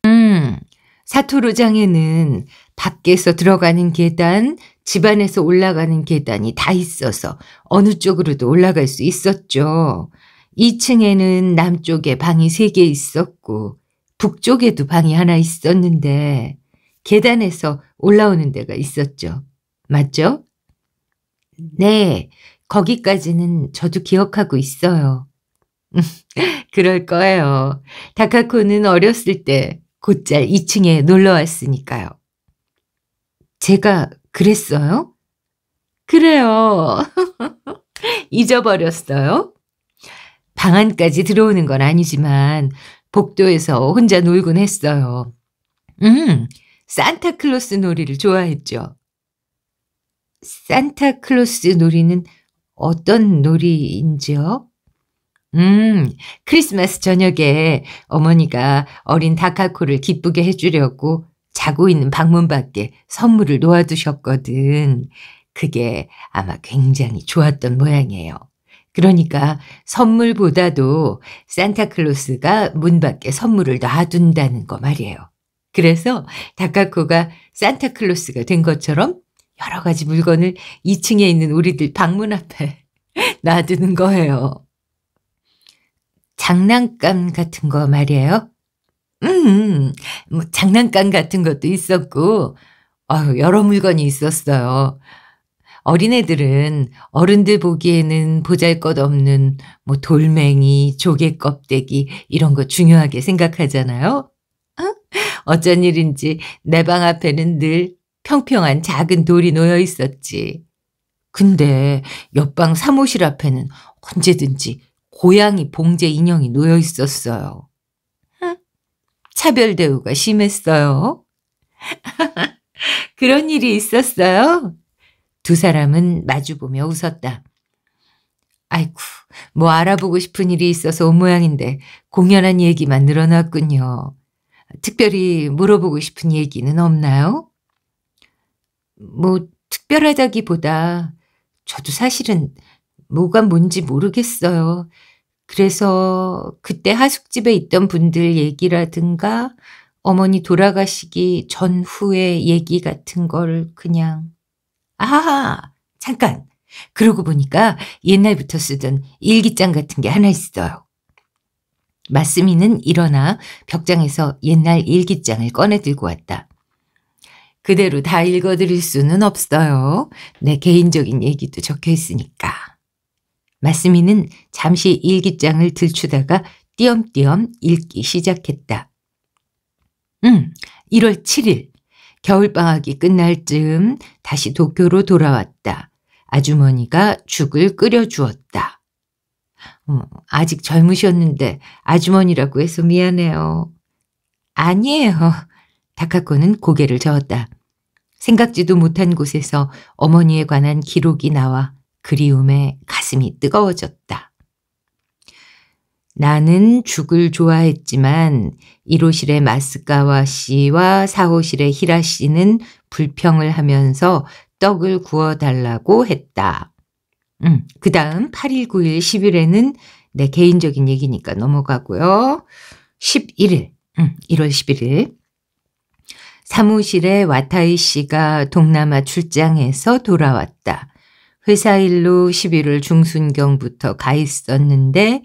음, 사토로장에는 밖에서 들어가는 계단, 집안에서 올라가는 계단이 다 있어서 어느 쪽으로도 올라갈 수 있었죠. 2층에는 남쪽에 방이 3개 있었고 북쪽에도 방이 하나 있었는데 계단에서 올라오는 데가 있었죠. 맞죠? 네, 거기까지는 저도 기억하고 있어요. 그럴 거예요. 다카코는 어렸을 때 곧잘 2층에 놀러 왔으니까요. 제가 그랬어요? 그래요. 잊어버렸어요? 방 안까지 들어오는 건 아니지만 복도에서 혼자 놀곤 했어요. 음, 산타클로스 놀이를 좋아했죠. 산타클로스 놀이는 어떤 놀이인지요? 음, 크리스마스 저녁에 어머니가 어린 다카코를 기쁘게 해주려고 자고 있는 방문 밖에 선물을 놓아두셨거든. 그게 아마 굉장히 좋았던 모양이에요. 그러니까 선물보다도 산타클로스가 문 밖에 선물을 놔둔다는 거 말이에요. 그래서 다카코가 산타클로스가 된 것처럼 여러 가지 물건을 2층에 있는 우리들 방문 앞에 놔두는 거예요. 장난감 같은 거 말이에요. 음, 뭐 장난감 같은 것도 있었고, 어, 여러 물건이 있었어요. 어린애들은 어른들 보기에는 보잘 것 없는 뭐 돌멩이, 조개 껍데기 이런 거 중요하게 생각하잖아요. 어? 어쩐 일인지 내 방 앞에는 늘 평평한 작은 돌이 놓여 있었지. 근데 옆방 사무실 앞에는 언제든지 고양이 봉제 인형이 놓여 있었어요. 차별 대우가 심했어요. 그런 일이 있었어요? 두 사람은 마주보며 웃었다. 아이쿠, 뭐 알아보고 싶은 일이 있어서 온 모양인데 공연한 얘기만 늘어났군요. 특별히 물어보고 싶은 얘기는 없나요? 뭐 특별하다기보다 저도 사실은 뭐가 뭔지 모르겠어요. 그래서 그때 하숙집에 있던 분들 얘기라든가 어머니 돌아가시기 전후의 얘기 같은 걸 그냥 아하 잠깐 그러고 보니까 옛날부터 쓰던 일기장 같은 게 하나 있어요. 마스미는 일어나 벽장에서 옛날 일기장을 꺼내 들고 왔다. 그대로 다 읽어드릴 수는 없어요. 내 네, 개인적인 얘기도 적혀 있으니까. 마스미는 잠시 일기장을 들추다가 띄엄띄엄 읽기 시작했다. 음, 1월 7일 겨울방학이 끝날 즈음 다시 도쿄로 돌아왔다. 아주머니가 죽을 끓여주었다. 어, 아직 젊으셨는데 아주머니라고 해서 미안해요. 아니에요. 다카코는 고개를 저었다. 생각지도 못한 곳에서 어머니에 관한 기록이 나와 그리움에 가슴이 뜨거워졌다. 나는 죽을 좋아했지만 1호실의 마스카와 씨와 4호실의 히라 씨는 불평을 하면서 떡을 구워달라고 했다. 음, 그 다음 8일, 9일, 10일에는 내 개인적인 얘기니까 넘어가고요. 11일, 음, 1월 11일. 사무실에 와타이 씨가 동남아 출장에서 돌아왔다. 회사 일로 11월 중순경부터 가 있었는데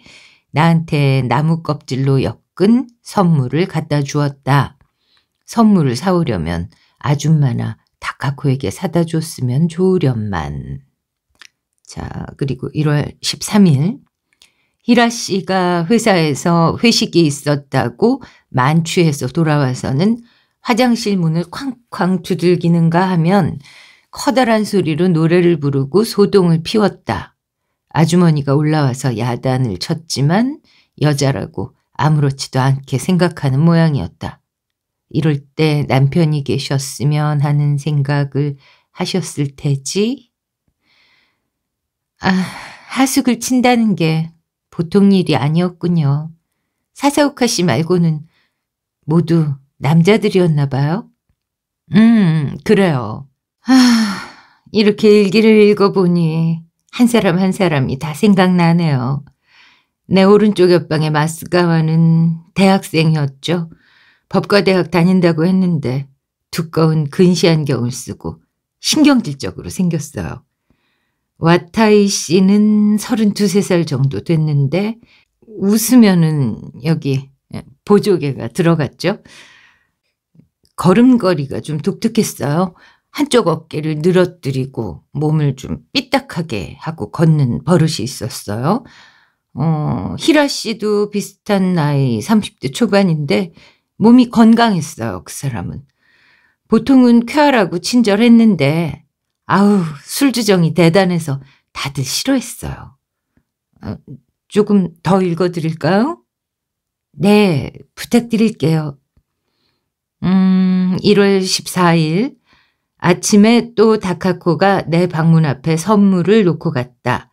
나한테 나무 껍질로 엮은 선물을 갖다 주었다. 선물을 사오려면 아줌마나 다카코에게 사다 줬으면 좋으련만. 자, 그리고 1월 13일 히라 씨가 회사에서 회식이 있었다고 만취해서 돌아와서는 화장실 문을 쾅쾅 두들기는가 하면 커다란 소리로 노래를 부르고 소동을 피웠다. 아주머니가 올라와서 야단을 쳤지만 여자라고 아무렇지도 않게 생각하는 모양이었다. 이럴 때 남편이 계셨으면 하는 생각을 하셨을 테지. 아, 하숙을 친다는 게 보통 일이 아니었군요. 사사오카 씨 말고는 모두 남자들이었나 봐요? 음, 음 그래요. 하, 아, 이렇게 일기를 읽어보니 한 사람 한 사람이 다 생각나네요. 내 오른쪽 옆방의 마스가와는 대학생이었죠. 법과대학 다닌다고 했는데 두꺼운 근시 안경을 쓰고 신경질적으로 생겼어요. 와타이 씨는 32살 정도 됐는데 웃으면은 여기 보조개가 들어갔죠. 걸음걸이가 좀 독특했어요. 한쪽 어깨를 늘어뜨리고 몸을 좀 삐딱하게 하고 걷는 버릇이 있었어요. 어, 히라 씨도 비슷한 나이 30대 초반인데 몸이 건강했어요, 그 사람은. 보통은 쾌활하고 친절했는데 아우, 술주정이 대단해서 다들 싫어했어요. 어, 조금 더 읽어드릴까요? 네, 부탁드릴게요. 음, 1월 14일 아침에 또 다카코가 내 방문 앞에 선물을 놓고 갔다.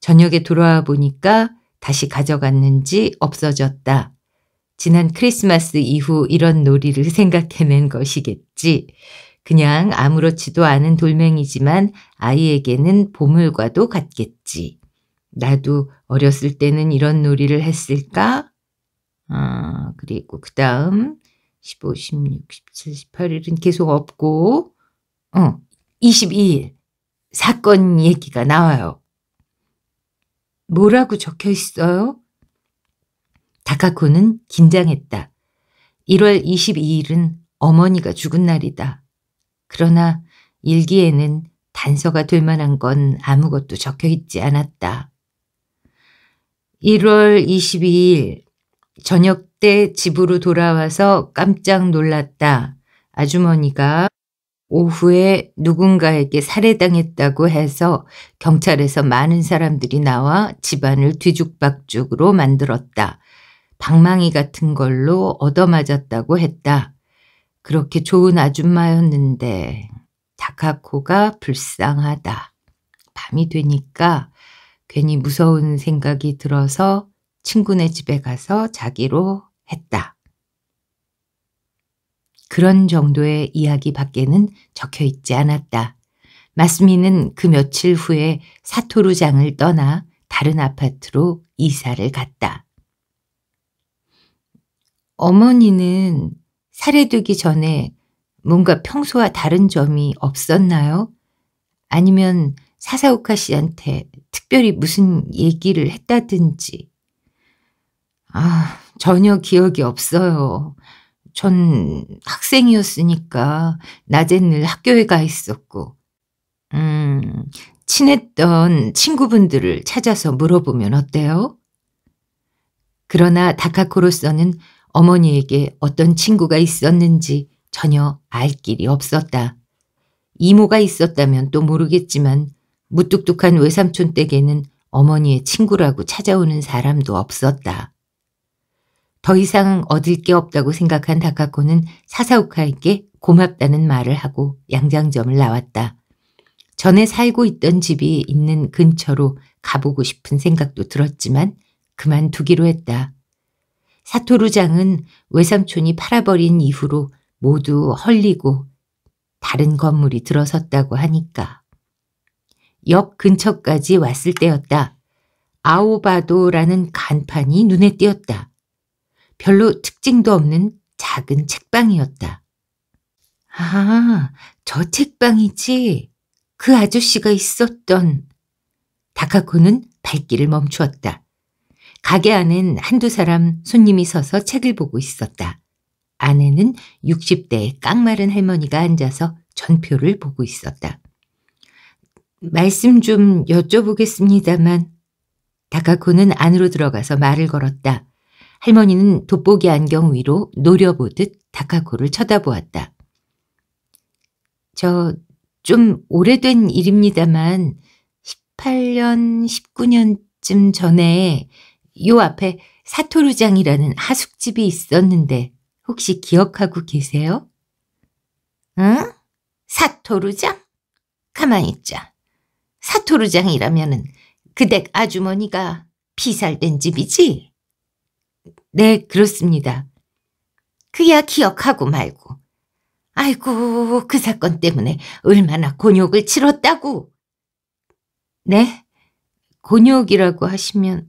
저녁에 돌아와 보니까 다시 가져갔는지 없어졌다. 지난 크리스마스 이후 이런 놀이를 생각해낸 것이겠지. 그냥 아무렇지도 않은 돌멩이지만 아이에게는 보물과도 같겠지. 나도 어렸을 때는 이런 놀이를 했을까? 아, 그리고 그 다음. 15, 16, 17, 18일은 계속 없고, 어, 22일 사건 얘기가 나와요. 뭐라고 적혀 있어요? 다카코는 긴장했다. 1월 22일은 어머니가 죽은 날이다. 그러나 일기에는 단서가 될 만한 건 아무것도 적혀 있지 않았다. 1월 22일 저녁 때 집으로 돌아와서 깜짝 놀랐다. 아주머니가 오후에 누군가에게 살해당했다고 해서 경찰에서 많은 사람들이 나와 집안을 뒤죽박죽으로 만들었다. 방망이 같은 걸로 얻어맞았다고 했다. 그렇게 좋은 아줌마였는데 다카코가 불쌍하다. 밤이 되니까 괜히 무서운 생각이 들어서 친구네 집에 가서 자기로 했다. 그런 정도의 이야기 밖에는 적혀 있지 않았다. 마스미는 그 며칠 후에 사토루장을 떠나 다른 아파트로 이사를 갔다. 어머니는 살해되기 전에 뭔가 평소와 다른 점이 없었나요? 아니면 사사오카 씨한테 특별히 무슨 얘기를 했다든지. 아, 전혀 기억이 없어요. 전 학생이었으니까 낮엔 늘 학교에 가 있었고 음, 친했던 친구분들을 찾아서 물어보면 어때요? 그러나 다카코로서는 어머니에게 어떤 친구가 있었는지 전혀 알 길이 없었다. 이모가 있었다면 또 모르겠지만 무뚝뚝한 외삼촌 댁에는 어머니의 친구라고 찾아오는 사람도 없었다. 더 이상 얻을 게 없다고 생각한 다카코는 사사우카에게 고맙다는 말을 하고 양장점을 나왔다. 전에 살고 있던 집이 있는 근처로 가보고 싶은 생각도 들었지만 그만두기로 했다. 사토루 장은 외삼촌이 팔아버린 이후로 모두 헐리고 다른 건물이 들어섰다고 하니까. 옆 근처까지 왔을 때였다. 아오바도라는 간판이 눈에 띄었다. 별로 특징도 없는 작은 책방이었다. 아, 저 책방이지. 그 아저씨가 있었던. 다카코는 발길을 멈추었다. 가게 안엔 한두 사람 손님이 서서 책을 보고 있었다. 안에는 60대의 깡마른 할머니가 앉아서 전표를 보고 있었다. 말씀 좀 여쭤보겠습니다만. 다카코는 안으로 들어가서 말을 걸었다. 할머니는 돋보기 안경 위로 노려보듯 다카코를 쳐다보았다. 저 좀 오래된 일입니다만 18년, 19년쯤 전에 요 앞에 사토루장이라는 하숙집이 있었는데 혹시 기억하고 계세요? 응? 사토루장? 가만 있자. 사토루장이라면 그 댁 아주머니가 피살된 집이지? 네, 그렇습니다. 그야 기억하고 말고. 아이고, 그 사건 때문에 얼마나 곤욕을 치렀다고. 네? 곤욕이라고 하시면.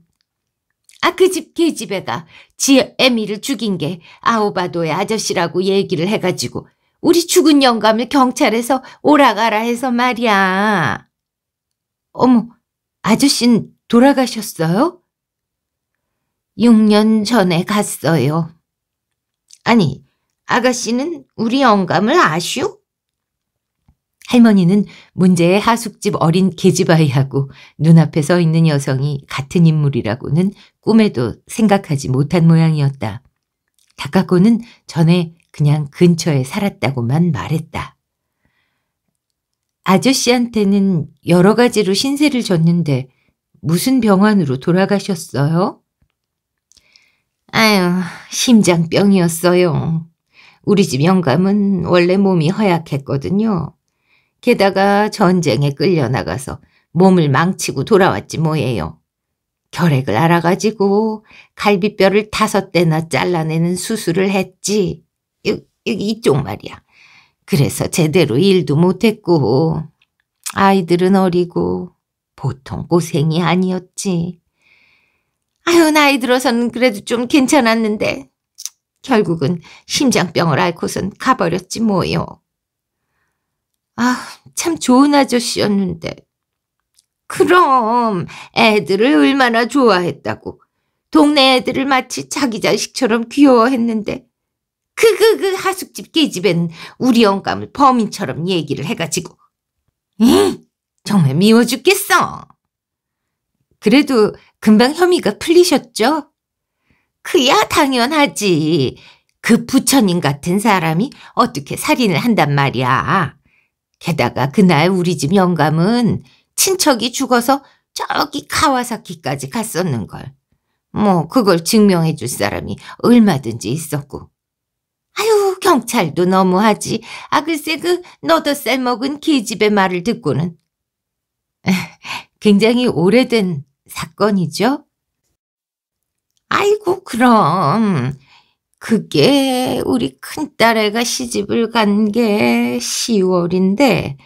아, 그 집 개집애가 지 애미를 죽인 게 아오바도의 아저씨라고 얘기를 해가지고 우리 죽은 영감을 경찰에서 오라가라 해서 말이야. 어머, 아저씨는 돌아가셨어요? 6년 전에 갔어요. 아니, 아가씨는 우리 영감을 아슈? 할머니는 문제의 하숙집 어린 계집아이하고 눈앞에 서 있는 여성이 같은 인물이라고는 꿈에도 생각하지 못한 모양이었다. 다카코는 전에 그냥 근처에 살았다고만 말했다. 아저씨한테는 여러 가지로 신세를 졌는데 무슨 병환으로 돌아가셨어요? 아유, 심장병이었어요. 우리 집 영감은 원래 몸이 허약했거든요. 게다가 전쟁에 끌려나가서 몸을 망치고 돌아왔지 뭐예요. 결핵을 알아가지고 갈비뼈를 다섯 대나 잘라내는 수술을 했지. 이, 이쪽 말이야. 그래서 제대로 일도 못했고 아이들은 어리고 보통 고생이 아니었지. 아유, 나이 들어서는 그래도 좀 괜찮았는데. 결국은 심장병을 앓고선 가버렸지 뭐요. 아, 참 좋은 아저씨였는데. 그럼 애들을 얼마나 좋아했다고. 동네 애들을 마치 자기 자식처럼 귀여워했는데 그 그그 그, 그 하숙집 계집엔 우리 영감을 범인처럼 얘기를 해가지고 이 정말 미워 죽겠어. 그래도 금방 혐의가 풀리셨죠? 그야 당연하지. 그 부처님 같은 사람이 어떻게 살인을 한단 말이야. 게다가 그날 우리 집 영감은 친척이 죽어서 저기 카와사키까지 갔었는걸. 뭐 그걸 증명해 줄 사람이 얼마든지 있었고. 아유 경찰도 너무하지. 아 글쎄 그 너도 쌀먹은 기집의 말을 듣고는. 굉장히 오래된 사건이죠? 아이고 그럼 그게 우리 큰딸애가 시집을 간 게 10월인데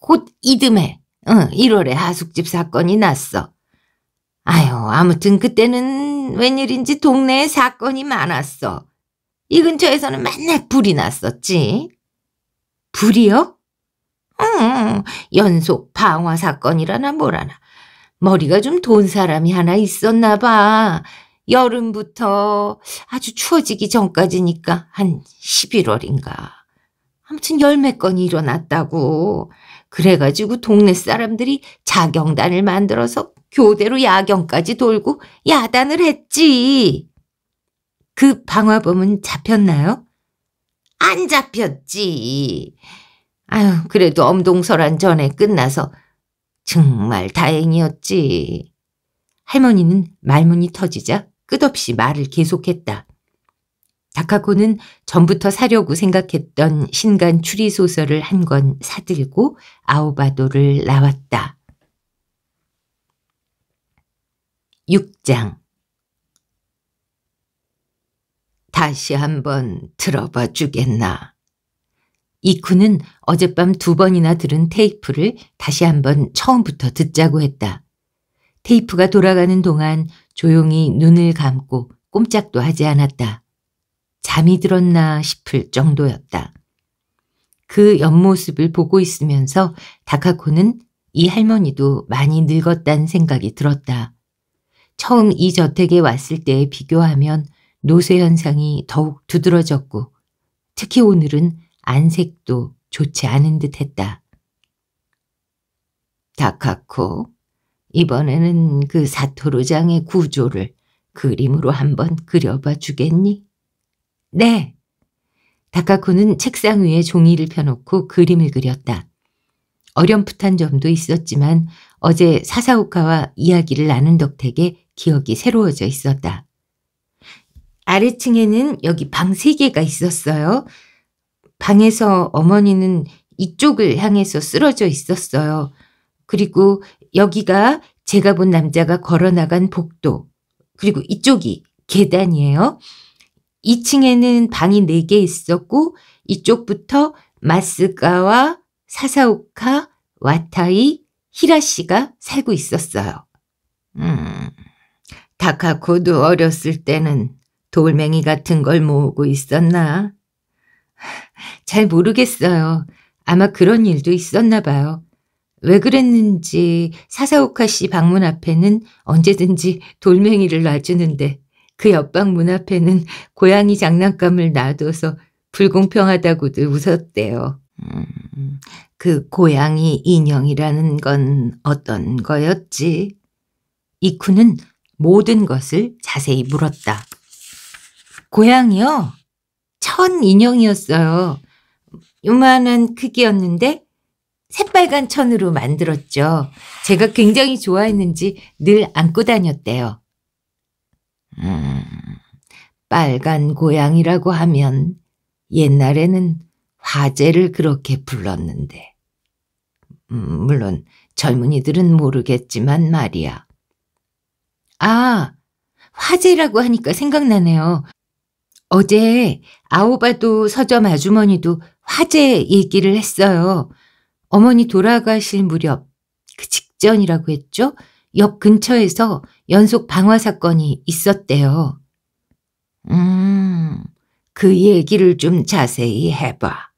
곧 이듬해 응, 1월에 하숙집 사건이 났어. 아유 아무튼 그때는 웬일인지 동네에 사건이 많았어. 이 근처에서는 맨날 불이 났었지. 불이요? 응, 연속 방화 사건이라나 뭐라나 머리가 좀 돈 사람이 하나 있었나 봐. 여름부터 아주 추워지기 전까지니까 한 11월인가. 아무튼 열매 건이 일어났다고. 그래가지고 동네 사람들이 자경단을 만들어서 교대로 야경까지 돌고 야단을 했지. 그 방화범은 잡혔나요? 안 잡혔지. 아유, 그래도 엄동설한 전에 끝나서 정말 다행이었지. 할머니는 말문이 터지자 끝없이 말을 계속했다. 다카코는 전부터 사려고 생각했던 신간 추리소설을 한 권 사들고 아오바도를 나왔다. 6장 다시 한번 들어봐 주겠나. 이쿠는 어젯밤 두 번이나 들은 테이프를 다시 한번 처음부터 듣자고 했다. 테이프가 돌아가는 동안 조용히 눈을 감고 꼼짝도 하지 않았다. 잠이 들었나 싶을 정도였다. 그 옆모습을 보고 있으면서 다카코는 이 할머니도 많이 늙었다는 생각이 들었다. 처음 이 저택에 왔을 때에 비교하면 노쇠 현상이 더욱 두드러졌고 특히 오늘은 안색도 좋지 않은 듯했다. 다카코, 이번에는 그 사토로장의 구조를 그림으로 한번 그려봐 주겠니? 네. 다카코는 책상 위에 종이를 펴놓고 그림을 그렸다. 어렴풋한 점도 있었지만 어제 사사오카와 이야기를 나눈 덕택에 기억이 새로워져 있었다. 아래층에는 여기 방 3개가 있었어요. 방에서 어머니는 이쪽을 향해서 쓰러져 있었어요. 그리고 여기가 제가 본 남자가 걸어나간 복도, 그리고 이쪽이 계단이에요. 2층에는 방이 4개 있었고, 이쪽부터 마스가와 사사오카, 와타이, 히라씨가 살고 있었어요. 음, 다카코도 어렸을 때는 돌멩이 같은 걸 모으고 있었나? 잘 모르겠어요. 아마 그런 일도 있었나 봐요. 왜 그랬는지 사사오카 씨 방문 앞에는 언제든지 돌멩이를 놔주는데 그 옆방 문 앞에는 고양이 장난감을 놔둬서 불공평하다고들 웃었대요. 음, 그 고양이 인형이라는 건 어떤 거였지? 이쿠는 모든 것을 자세히 물었다. 고양이요? 천 인형이었어요. 요만한 크기였는데 새빨간 천으로 만들었죠. 제가 굉장히 좋아했는지 늘 안고 다녔대요. 음, 빨간 고양이라고 하면 옛날에는 화제를 그렇게 불렀는데. 음, 물론 젊은이들은 모르겠지만 말이야. 아, 화제라고 하니까 생각나네요. 어제 아오바도 서점 아주머니도 화재 얘기를 했어요. 어머니 돌아가실 무렵 그 직전이라고 했죠? 옆 근처에서 연속 방화 사건이 있었대요. 음, 그 얘기를 좀 자세히 해봐.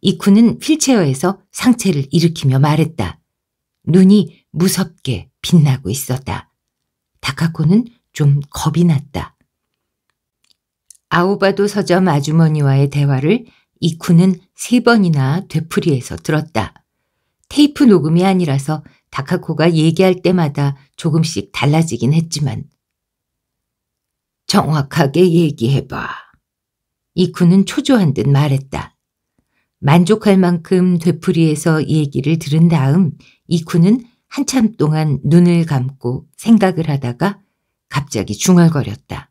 이쿠는 휠체어에서 상체를 일으키며 말했다. 눈이 무섭게 빛나고 있었다. 다카코는 좀 겁이 났다. 아오바도 서점 아주머니와의 대화를 이쿠는 세 번이나 되풀이해서 들었다. 테이프 녹음이 아니라서 다카코가 얘기할 때마다 조금씩 달라지긴 했지만 정확하게 얘기해봐. 이쿠는 초조한 듯 말했다. 만족할 만큼 되풀이해서 얘기를 들은 다음 이쿠는 한참 동안 눈을 감고 생각을 하다가 갑자기 중얼거렸다.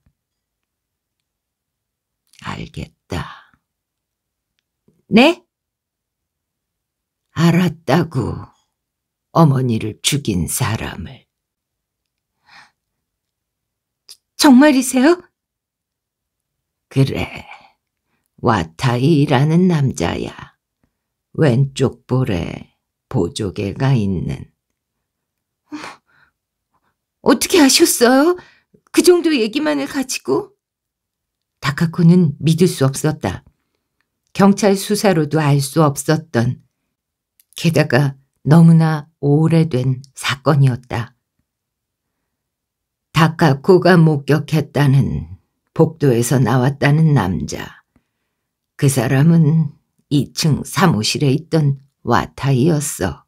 알겠다. 네? 알았다고. 어머니를 죽인 사람을. 정말이세요? 그래. 와타이라는 남자야. 왼쪽 볼에 보조개가 있는. 어떻게 아셨어요? 그 정도 얘기만을 가지고? 다카코는 믿을 수 없었다. 경찰 수사로도 알 수 없었던 게다가 너무나 오래된 사건이었다. 다카코가 목격했다는 복도에서 나왔다는 남자. 그 사람은 2층 사무실에 있던 와타이였어.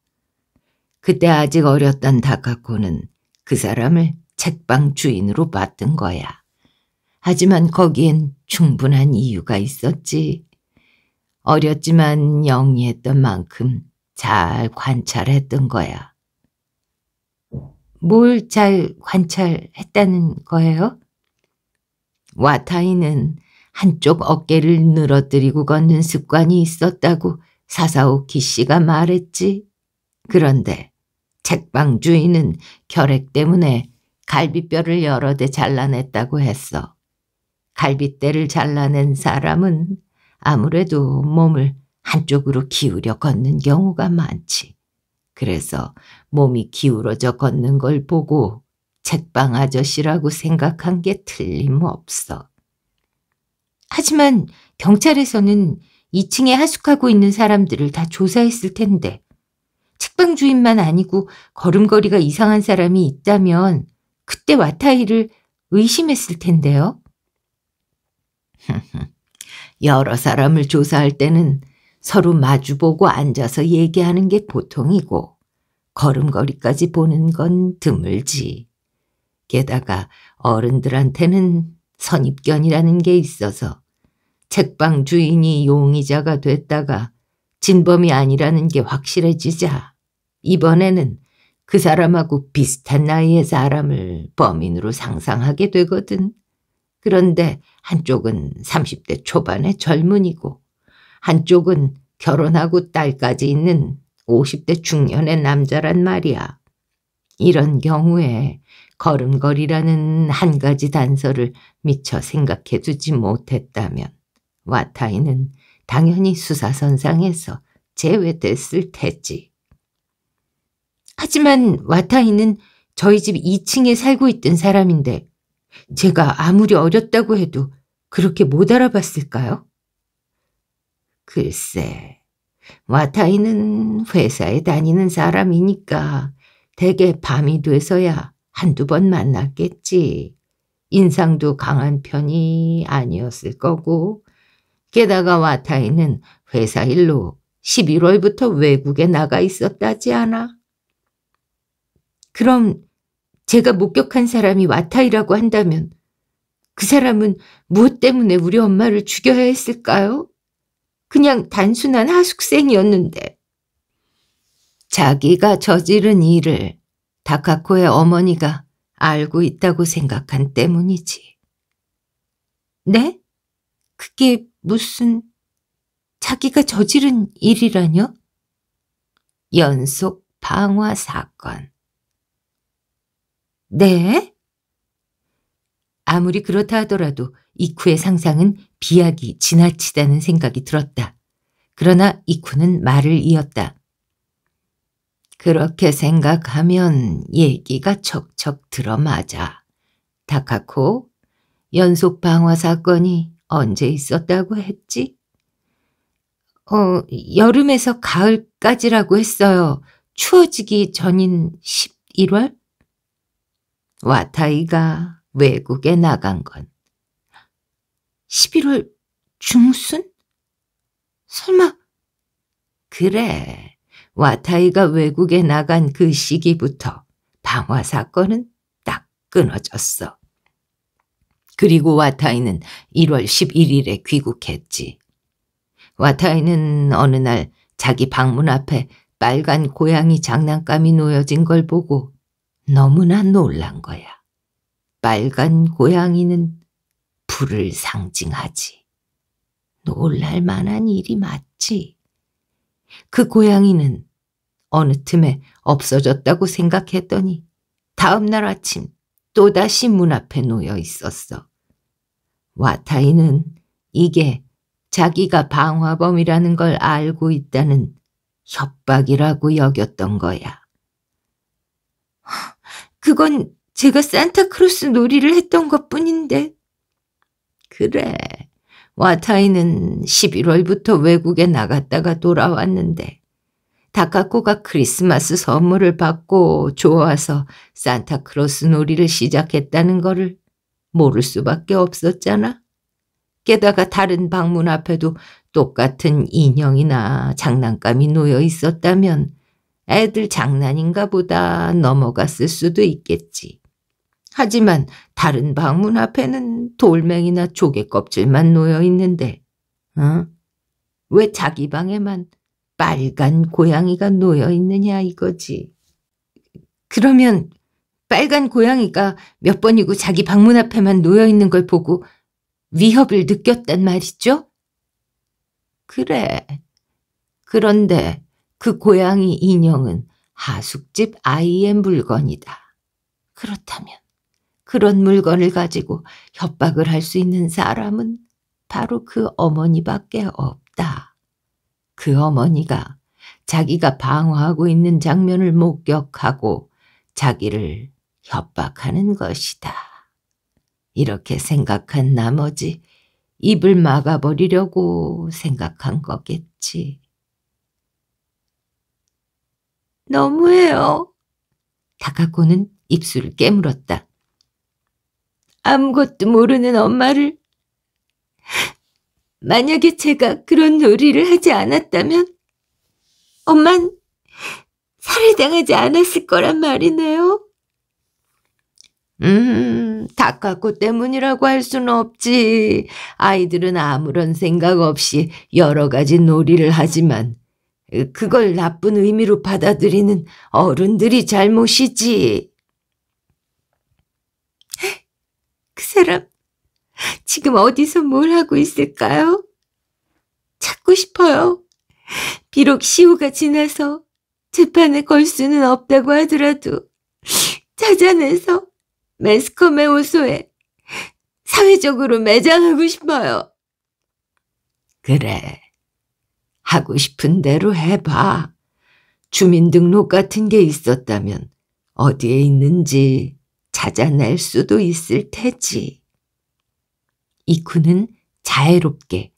그때 아직 어렸던 다카코는 그 사람을 책방 주인으로 봤던 거야. 하지만 거기엔 충분한 이유가 있었지. 어렸지만 영리했던 만큼 잘 관찰했던 거야. 뭘 잘 관찰했다는 거예요? 와타이는 한쪽 어깨를 늘어뜨리고 걷는 습관이 있었다고 사사오키 씨가 말했지. 그런데 책방 주인은 결핵 때문에 갈비뼈를 여러 대 잘라냈다고 했어. 갈빗대를 잘라낸 사람은 아무래도 몸을 한쪽으로 기울여 걷는 경우가 많지. 그래서 몸이 기울어져 걷는 걸 보고 책방 아저씨라고 생각한 게 틀림없어. 하지만 경찰에서는 2층에 하숙하고 있는 사람들을 다 조사했을 텐데 책방 주인만 아니고 걸음걸이가 이상한 사람이 있다면 그때 와타이를 의심했을 텐데요. 여러 사람을 조사할 때는 서로 마주보고 앉아서 얘기하는 게 보통이고 걸음걸이까지 보는 건 드물지. 게다가 어른들한테는 선입견이라는 게 있어서 책방 주인이 용의자가 됐다가 진범이 아니라는 게 확실해지자 이번에는 그 사람하고 비슷한 나이의 사람을 범인으로 상상하게 되거든. 그런데 한쪽은 30대 초반의 젊은이고 한쪽은 결혼하고 딸까지 있는 50대 중년의 남자란 말이야. 이런 경우에 걸음걸이라는 한 가지 단서를 미처 생각해두지 못했다면 와타이는 당연히 수사선상에서 제외됐을 테지. 하지만 와타이는 저희 집 2층에 살고 있던 사람인데 제가 아무리 어렸다고 해도 그렇게 못 알아봤을까요? 글쎄, 와타이는 회사에 다니는 사람이니까 대개 밤이 돼서야 한두 번 만났겠지. 인상도 강한 편이 아니었을 거고 게다가 와타이는 회사 일로 11월부터 외국에 나가 있었다지 않아? 그럼 제가 목격한 사람이 와타이라고 한다면 그 사람은 무엇 때문에 우리 엄마를 죽여야 했을까요? 그냥 단순한 하숙생이었는데. 자기가 저지른 일을 다카코의 어머니가 알고 있다고 생각한 때문이지. 네? 그게 무슨 자기가 저지른 일이라뇨? 연속 방화 사건. 네? 아무리 그렇다 하더라도 이쿠의 상상은 비약이 지나치다는 생각이 들었다. 그러나 이쿠는 말을 이었다. 그렇게 생각하면 얘기가 척척 들어맞아. 다카코, 연속 방화 사건이 언제 있었다고 했지? 어, 여름에서 가을까지라고 했어요. 추워지기 전인 11월? 와타이가 외국에 나간 건 11월 중순? 설마? 그래, 와타이가 외국에 나간 그 시기부터 방화 사건은 딱 끊어졌어. 그리고 와타이는 1월 11일에 귀국했지. 와타이는 어느 날 자기 방문 앞에 빨간 고양이 장난감이 놓여진 걸 보고 너무나 놀란 거야. 빨간 고양이는 불을 상징하지. 놀랄 만한 일이 맞지. 그 고양이는 어느 틈에 없어졌다고 생각했더니 다음날 아침 또다시 문 앞에 놓여 있었어. 와타이는 이게 자기가 방화범이라는 걸 알고 있다는 협박이라고 여겼던 거야. 그건 제가 산타크로스 놀이를 했던 것 뿐인데. 그래. 와타이는 11월부터 외국에 나갔다가 돌아왔는데 다카코가 크리스마스 선물을 받고 좋아서 산타크로스 놀이를 시작했다는 거를 모를 수밖에 없었잖아. 게다가 다른 방문 앞에도 똑같은 인형이나 장난감이 놓여 있었다면 애들 장난인가 보다 넘어갔을 수도 있겠지. 하지만 다른 방문 앞에는 돌멩이나 조개 껍질만 놓여 있는데, 어? 왜 자기 방에만 빨간 고양이가 놓여 있느냐 이거지. 그러면 빨간 고양이가 몇 번이고 자기 방문 앞에만 놓여 있는 걸 보고 위협을 느꼈단 말이죠? 그래. 그런데 그 고양이 인형은 하숙집 아이의 물건이다. 그렇다면 그런 물건을 가지고 협박을 할 수 있는 사람은 바로 그 어머니밖에 없다. 그 어머니가 자기가 방어하고 있는 장면을 목격하고 자기를 협박하는 것이다. 이렇게 생각한 나머지 입을 막아버리려고 생각한 거겠지. 너무해요. 다카코는 입술을 깨물었다. 아무것도 모르는 엄마를 만약에 제가 그런 놀이를 하지 않았다면 엄만 살해당하지 않았을 거란 말이네요. 음, 다카코 때문이라고 할 수는 없지. 아이들은 아무런 생각 없이 여러 가지 놀이를 하지만 그걸 나쁜 의미로 받아들이는 어른들이 잘못이지. 그 사람 지금 어디서 뭘 하고 있을까요? 찾고 싶어요. 비록 시효가 지나서 재판에 걸 수는 없다고 하더라도 찾아내서 매스컴의 호소에 사회적으로 매장하고 싶어요. 그래. 하고 싶은 대로 해봐. 주민등록 같은 게 있었다면 어디에 있는지 찾아낼 수도 있을 테지. 이쿠는 자애롭게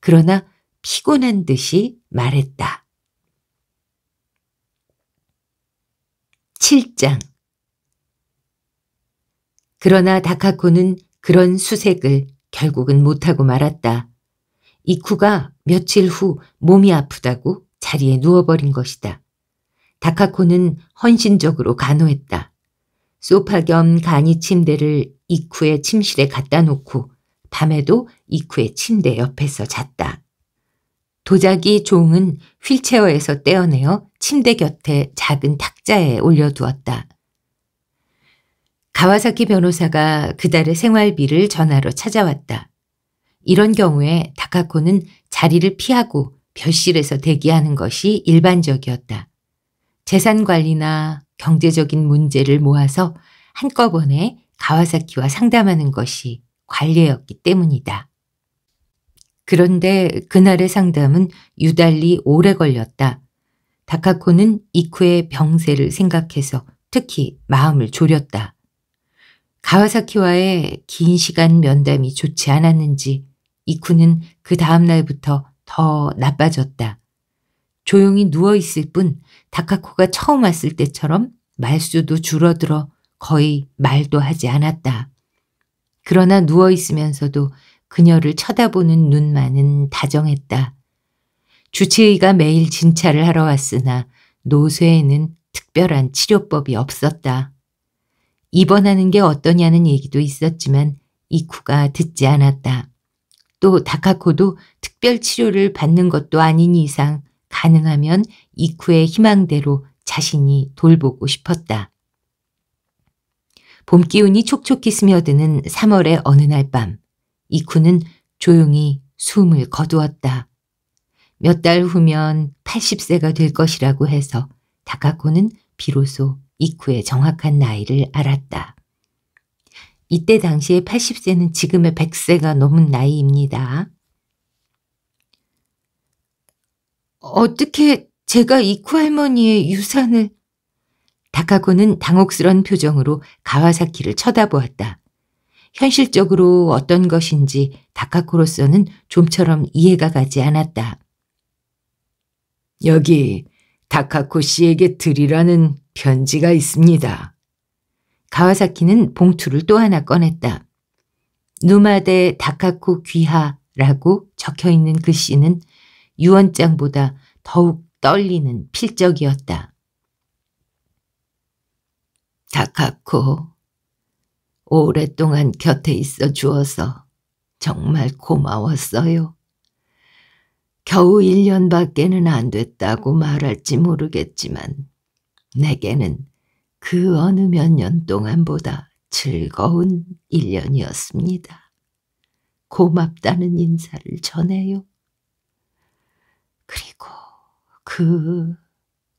그러나 피곤한 듯이 말했다. 7장 그러나 다카코는 그런 수색을 결국은 못하고 말았다. 이쿠가 며칠 후 몸이 아프다고 자리에 누워버린 것이다. 다카코는 헌신적으로 간호했다. 소파 겸 간이 침대를 이쿠의 침실에 갖다 놓고 밤에도 이쿠의 침대 옆에서 잤다. 도자기 종은 휠체어에서 떼어내어 침대 곁에 작은 탁자에 올려두었다. 가와사키 변호사가 그달의 생활비를 전화로 찾아왔다. 이런 경우에 다카코는 자리를 피하고 별실에서 대기하는 것이 일반적이었다. 재산 관리나 경제적인 문제를 모아서 한꺼번에 가와사키와 상담하는 것이 관례였기 때문이다. 그런데 그날의 상담은 유달리 오래 걸렸다. 다카코는 이쿠의 병세를 생각해서 특히 마음을 졸였다. 가와사키와의 긴 시간 면담이 좋지 않았는지 이쿠는 그 다음 날부터 더 나빠졌다. 조용히 누워있을 뿐 다카코가 처음 왔을 때처럼 말수도 줄어들어 거의 말도 하지 않았다. 그러나 누워있으면서도 그녀를 쳐다보는 눈만은 다정했다. 주치의가 매일 진찰을 하러 왔으나 노쇠에는 특별한 치료법이 없었다. 입원하는 게 어떠냐는 얘기도 있었지만 이쿠가 듣지 않았다. 또 다카코도 특별 치료를 받는 것도 아닌 이상 가능하면 이쿠의 희망대로 자신이 돌보고 싶었다. 봄 기운이 촉촉히 스며드는 3월의 어느 날 밤, 이쿠는 조용히 숨을 거두었다. 몇 달 후면 80세가 될 것이라고 해서 다카코는 비로소 이쿠의 정확한 나이를 알았다. 이때 당시에 80세는 지금의 100세가 넘은 나이입니다. 어떻게 제가 이쿠 할머니의 유산을 다카코는 당혹스런 표정으로 가와사키를 쳐다보았다. 현실적으로 어떤 것인지 다카코로서는 좀처럼 이해가 가지 않았다. 여기 다카코 씨에게 드리라는 편지가 있습니다. 가와사키는 봉투를 또 하나 꺼냈다. 누마데다카코 귀하라고 적혀 있는 글씨는 그 유언장보다 더욱 떨리는 필적이었다. 다카코 오랫동안 곁에 있어 주어서 정말 고마웠어요. 겨우 1년밖에는 안 됐다고 말할지 모르겠지만 내게는 그 어느 몇 년 동안보다 즐거운 1년이었습니다. 고맙다는 인사를 전해요. 그리고 그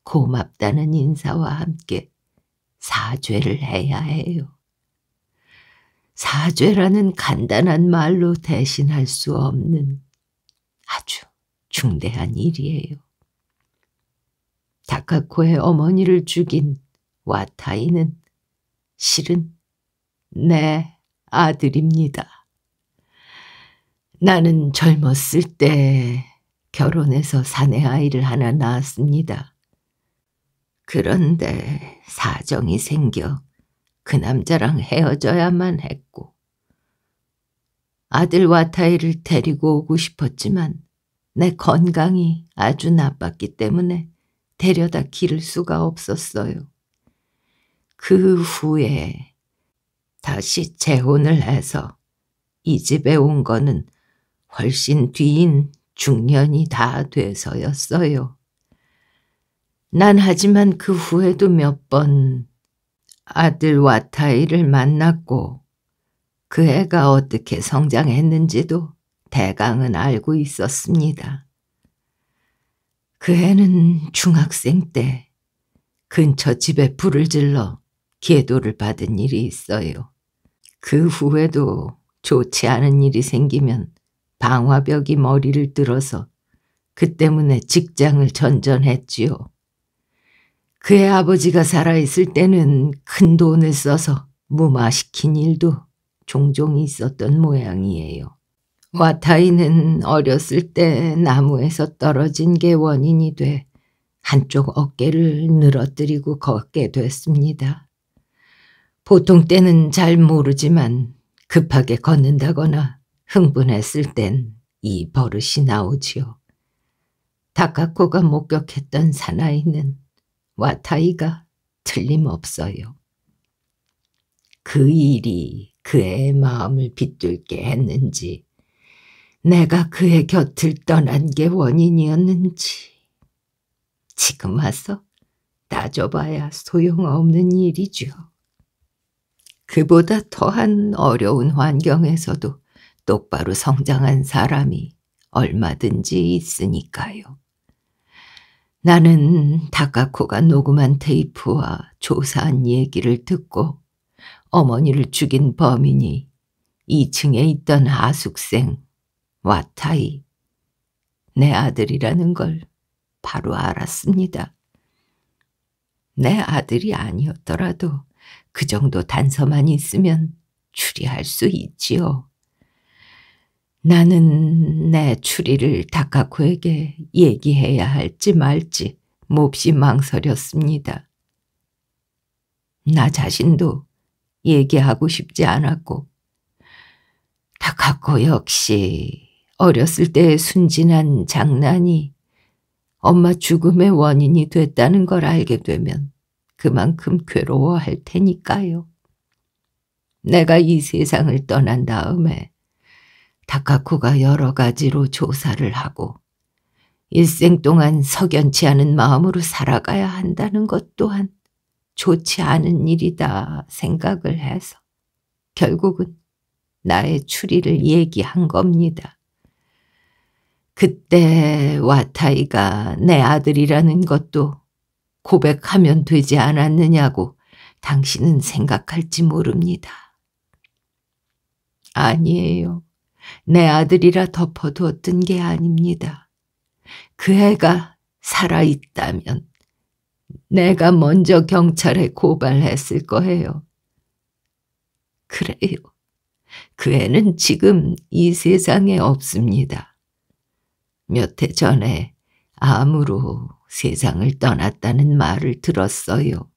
고맙다는 인사와 함께 사죄를 해야 해요. 사죄라는 간단한 말로 대신할 수 없는 아주 중대한 일이에요. 다카코의 어머니를 죽인 와타이는 실은 내 아들입니다. 나는 젊었을 때 결혼해서 사내 아이를 하나 낳았습니다. 그런데 사정이 생겨 그 남자랑 헤어져야만 했고 아들 와타이를 데리고 오고 싶었지만 내 건강이 아주 나빴기 때문에 데려다 기를 수가 없었어요. 그 후에 다시 재혼을 해서 이 집에 온 거는 훨씬 뒤인 중년이 다 돼서였어요. 난 하지만 그 후에도 몇 번 아들 와타이를 만났고 그 애가 어떻게 성장했는지도 대강은 알고 있었습니다. 그 애는 중학생 때 근처 집에 불을 질러 계도를 받은 일이 있어요. 그 후에도 좋지 않은 일이 생기면 방화벽이 머리를 들어서 그 때문에 직장을 전전했지요. 그의 아버지가 살아있을 때는 큰 돈을 써서 무마시킨 일도 종종 있었던 모양이에요. 와타이는 어렸을 때 나무에서 떨어진 게 원인이 돼 한쪽 어깨를 늘어뜨리고 걷게 됐습니다. 보통 때는 잘 모르지만 급하게 걷는다거나 흥분했을 땐 이 버릇이 나오지요. 다카코가 목격했던 사나이는 와타이가 틀림없어요. 그 일이 그의 마음을 비뚤게 했는지 내가 그의 곁을 떠난 게 원인이었는지 지금 와서 따져봐야 소용없는 일이죠. 그보다 더한 어려운 환경에서도 똑바로 성장한 사람이 얼마든지 있으니까요. 나는 다카코가 녹음한 테이프와 조사한 얘기를 듣고 어머니를 죽인 범인이 2층에 있던 하숙생 와타이 내 아들이라는 걸 바로 알았습니다. 내 아들이 아니었더라도 그 정도 단서만 있으면 추리할 수 있지요. 나는 내 추리를 다카코에게 얘기해야 할지 말지 몹시 망설였습니다. 나 자신도 얘기하고 싶지 않았고 다카코 역시 어렸을 때 순진한 장난이 엄마 죽음의 원인이 됐다는 걸 알게 되면 그만큼 괴로워할 테니까요. 내가 이 세상을 떠난 다음에 다카코가 여러 가지로 조사를 하고 일생 동안 석연치 않은 마음으로 살아가야 한다는 것 또한 좋지 않은 일이다 생각을 해서 결국은 나의 추리를 얘기한 겁니다. 그때 와타이가 내 아들이라는 것도 고백하면 되지 않았느냐고 당신은 생각할지 모릅니다. 아니에요. 내 아들이라 덮어두었던 게 아닙니다. 그 애가 살아있다면 내가 먼저 경찰에 고발했을 거예요. 그래요. 그 애는 지금 이 세상에 없습니다. 몇 해 전에 암으로 세상을 떠났다는 말을 들었어요.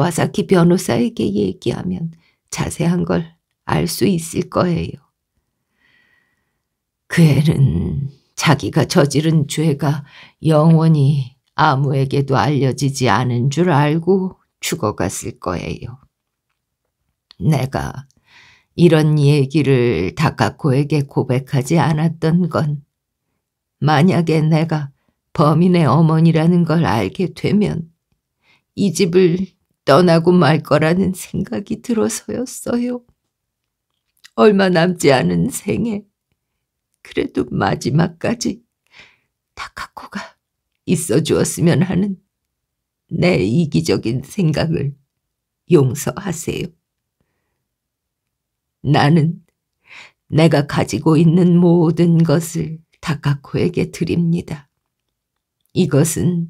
가와사키 변호사에게 얘기하면 자세한 걸 알 수 있을 거예요. 그 애는 자기가 저지른 죄가 영원히 아무에게도 알려지지 않은 줄 알고 죽어갔을 거예요. 내가 이런 얘기를 다카코에게 고백하지 않았던 건 만약에 내가 범인의 어머니라는 걸 알게 되면 이 집을 떠나고 말 거라는 생각이 들어서였어요. 얼마 남지 않은 생에 그래도 마지막까지 다카코가 있어 주었으면 하는 내 이기적인 생각을 용서하세요. 나는 내가 가지고 있는 모든 것을 다카코에게 드립니다. 이것은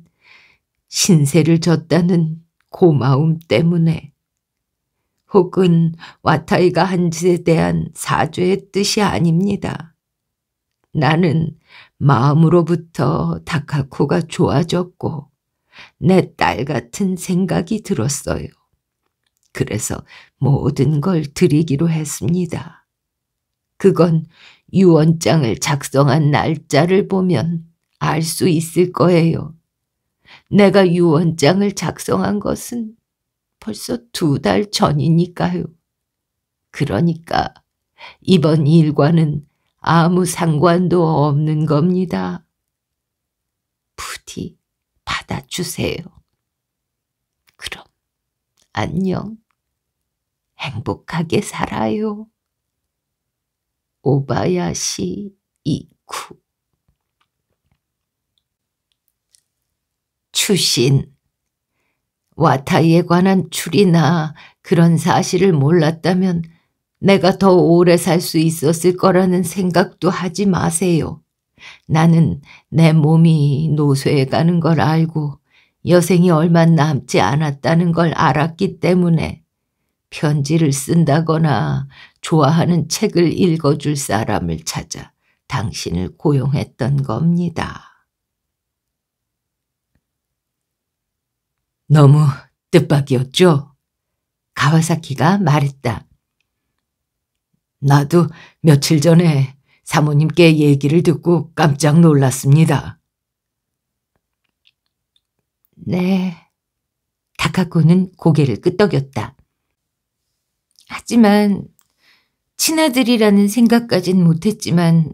신세를 졌다는 고마움 때문에 혹은 와타이가 한 짓에 대한 사죄의 뜻이 아닙니다. 나는 마음으로부터 다카코가 좋아졌고 내 딸 같은 생각이 들었어요. 그래서 모든 걸 드리기로 했습니다. 그건 유언장을 작성한 날짜를 보면 알수 있을 거예요. 내가 유언장을 작성한 것은 벌써 두 달 전이니까요. 그러니까 이번 일과는 아무 상관도 없는 겁니다. 부디 받아주세요. 그럼 안녕. 행복하게 살아요. 오바야시 이쿠 추신. 와타이에 관한 추이나 그런 사실을 몰랐다면 내가 더 오래 살 수 있었을 거라는 생각도 하지 마세요. 나는 내 몸이 노쇠해 가는 걸 알고 여생이 얼마 남지 않았다는 걸 알았기 때문에 편지를 쓴다거나 좋아하는 책을 읽어줄 사람을 찾아 당신을 고용했던 겁니다. 너무 뜻밖이었죠? 가와사키가 말했다. 나도 며칠 전에 사모님께 얘기를 듣고 깜짝 놀랐습니다. 네. 다카코는 고개를 끄덕였다. 하지만 친아들이라는 생각까진 못했지만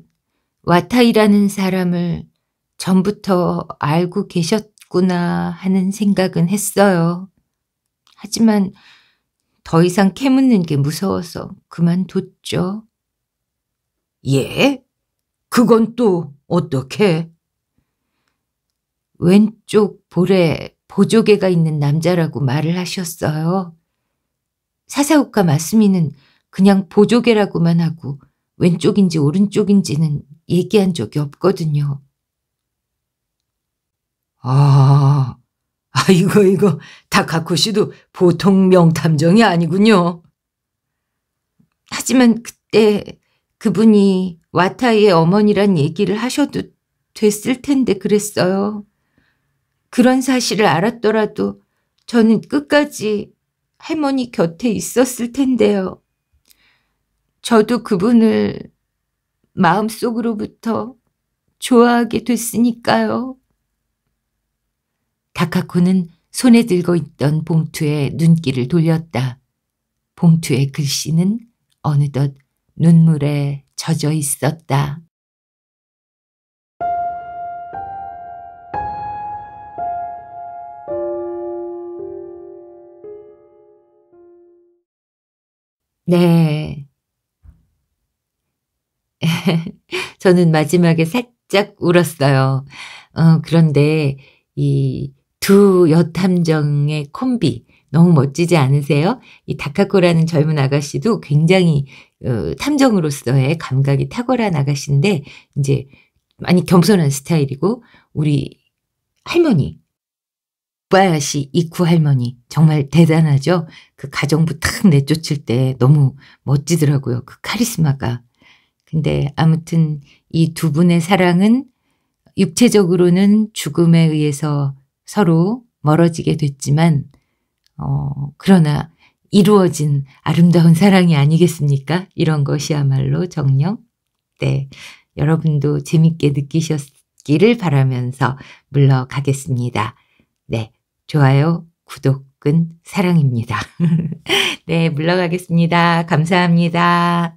와타이라는 사람을 전부터 알고 계셨 다 있구나 하는 생각은 했어요. 하지만 더 이상 캐묻는 게 무서워서 그만뒀죠. 예? 그건 또 어떻게? 왼쪽 볼에 보조개가 있는 남자라고 말을 하셨어요. 사사오카 마스미는 그냥 보조개라고만 하고 왼쪽인지 오른쪽인지는 얘기한 적이 없거든요. 아, 아이거 이거 다카코 씨도 보통 명탐정이 아니군요. 하지만 그때 그분이 와타이의 어머니란 얘기를 하셔도 됐을 텐데 그랬어요. 그런 사실을 알았더라도 저는 끝까지 할머니 곁에 있었을 텐데요. 저도 그분을 마음속으로부터 좋아하게 됐으니까요. 다카코는 손에 들고 있던 봉투에 눈길을 돌렸다. 봉투의 글씨는 어느덧 눈물에 젖어 있었다. 네. 저는 마지막에 살짝 울었어요. 어, 그런데 이두 여탐정의 콤비 너무 멋지지 않으세요? 이 다카코라는 젊은 아가씨도 굉장히 어, 탐정으로서의 감각이 탁월한 아가씨인데 이제 많이 겸손한 스타일이고 우리 할머니 오바야시 이쿠 할머니 정말 대단하죠. 그 가정부 탁 내쫓을 때 너무 멋지더라고요. 그 카리스마가. 근데 아무튼 이 두 분의 사랑은 육체적으로는 죽음에 의해서 서로 멀어지게 됐지만, 어, 그러나 이루어진 아름다운 사랑이 아니겠습니까? 이런 것이야말로 정령. 네. 여러분도 재밌게 느끼셨기를 바라면서 물러가겠습니다. 네. 좋아요, 구독은 사랑입니다. 네. 물러가겠습니다. 감사합니다.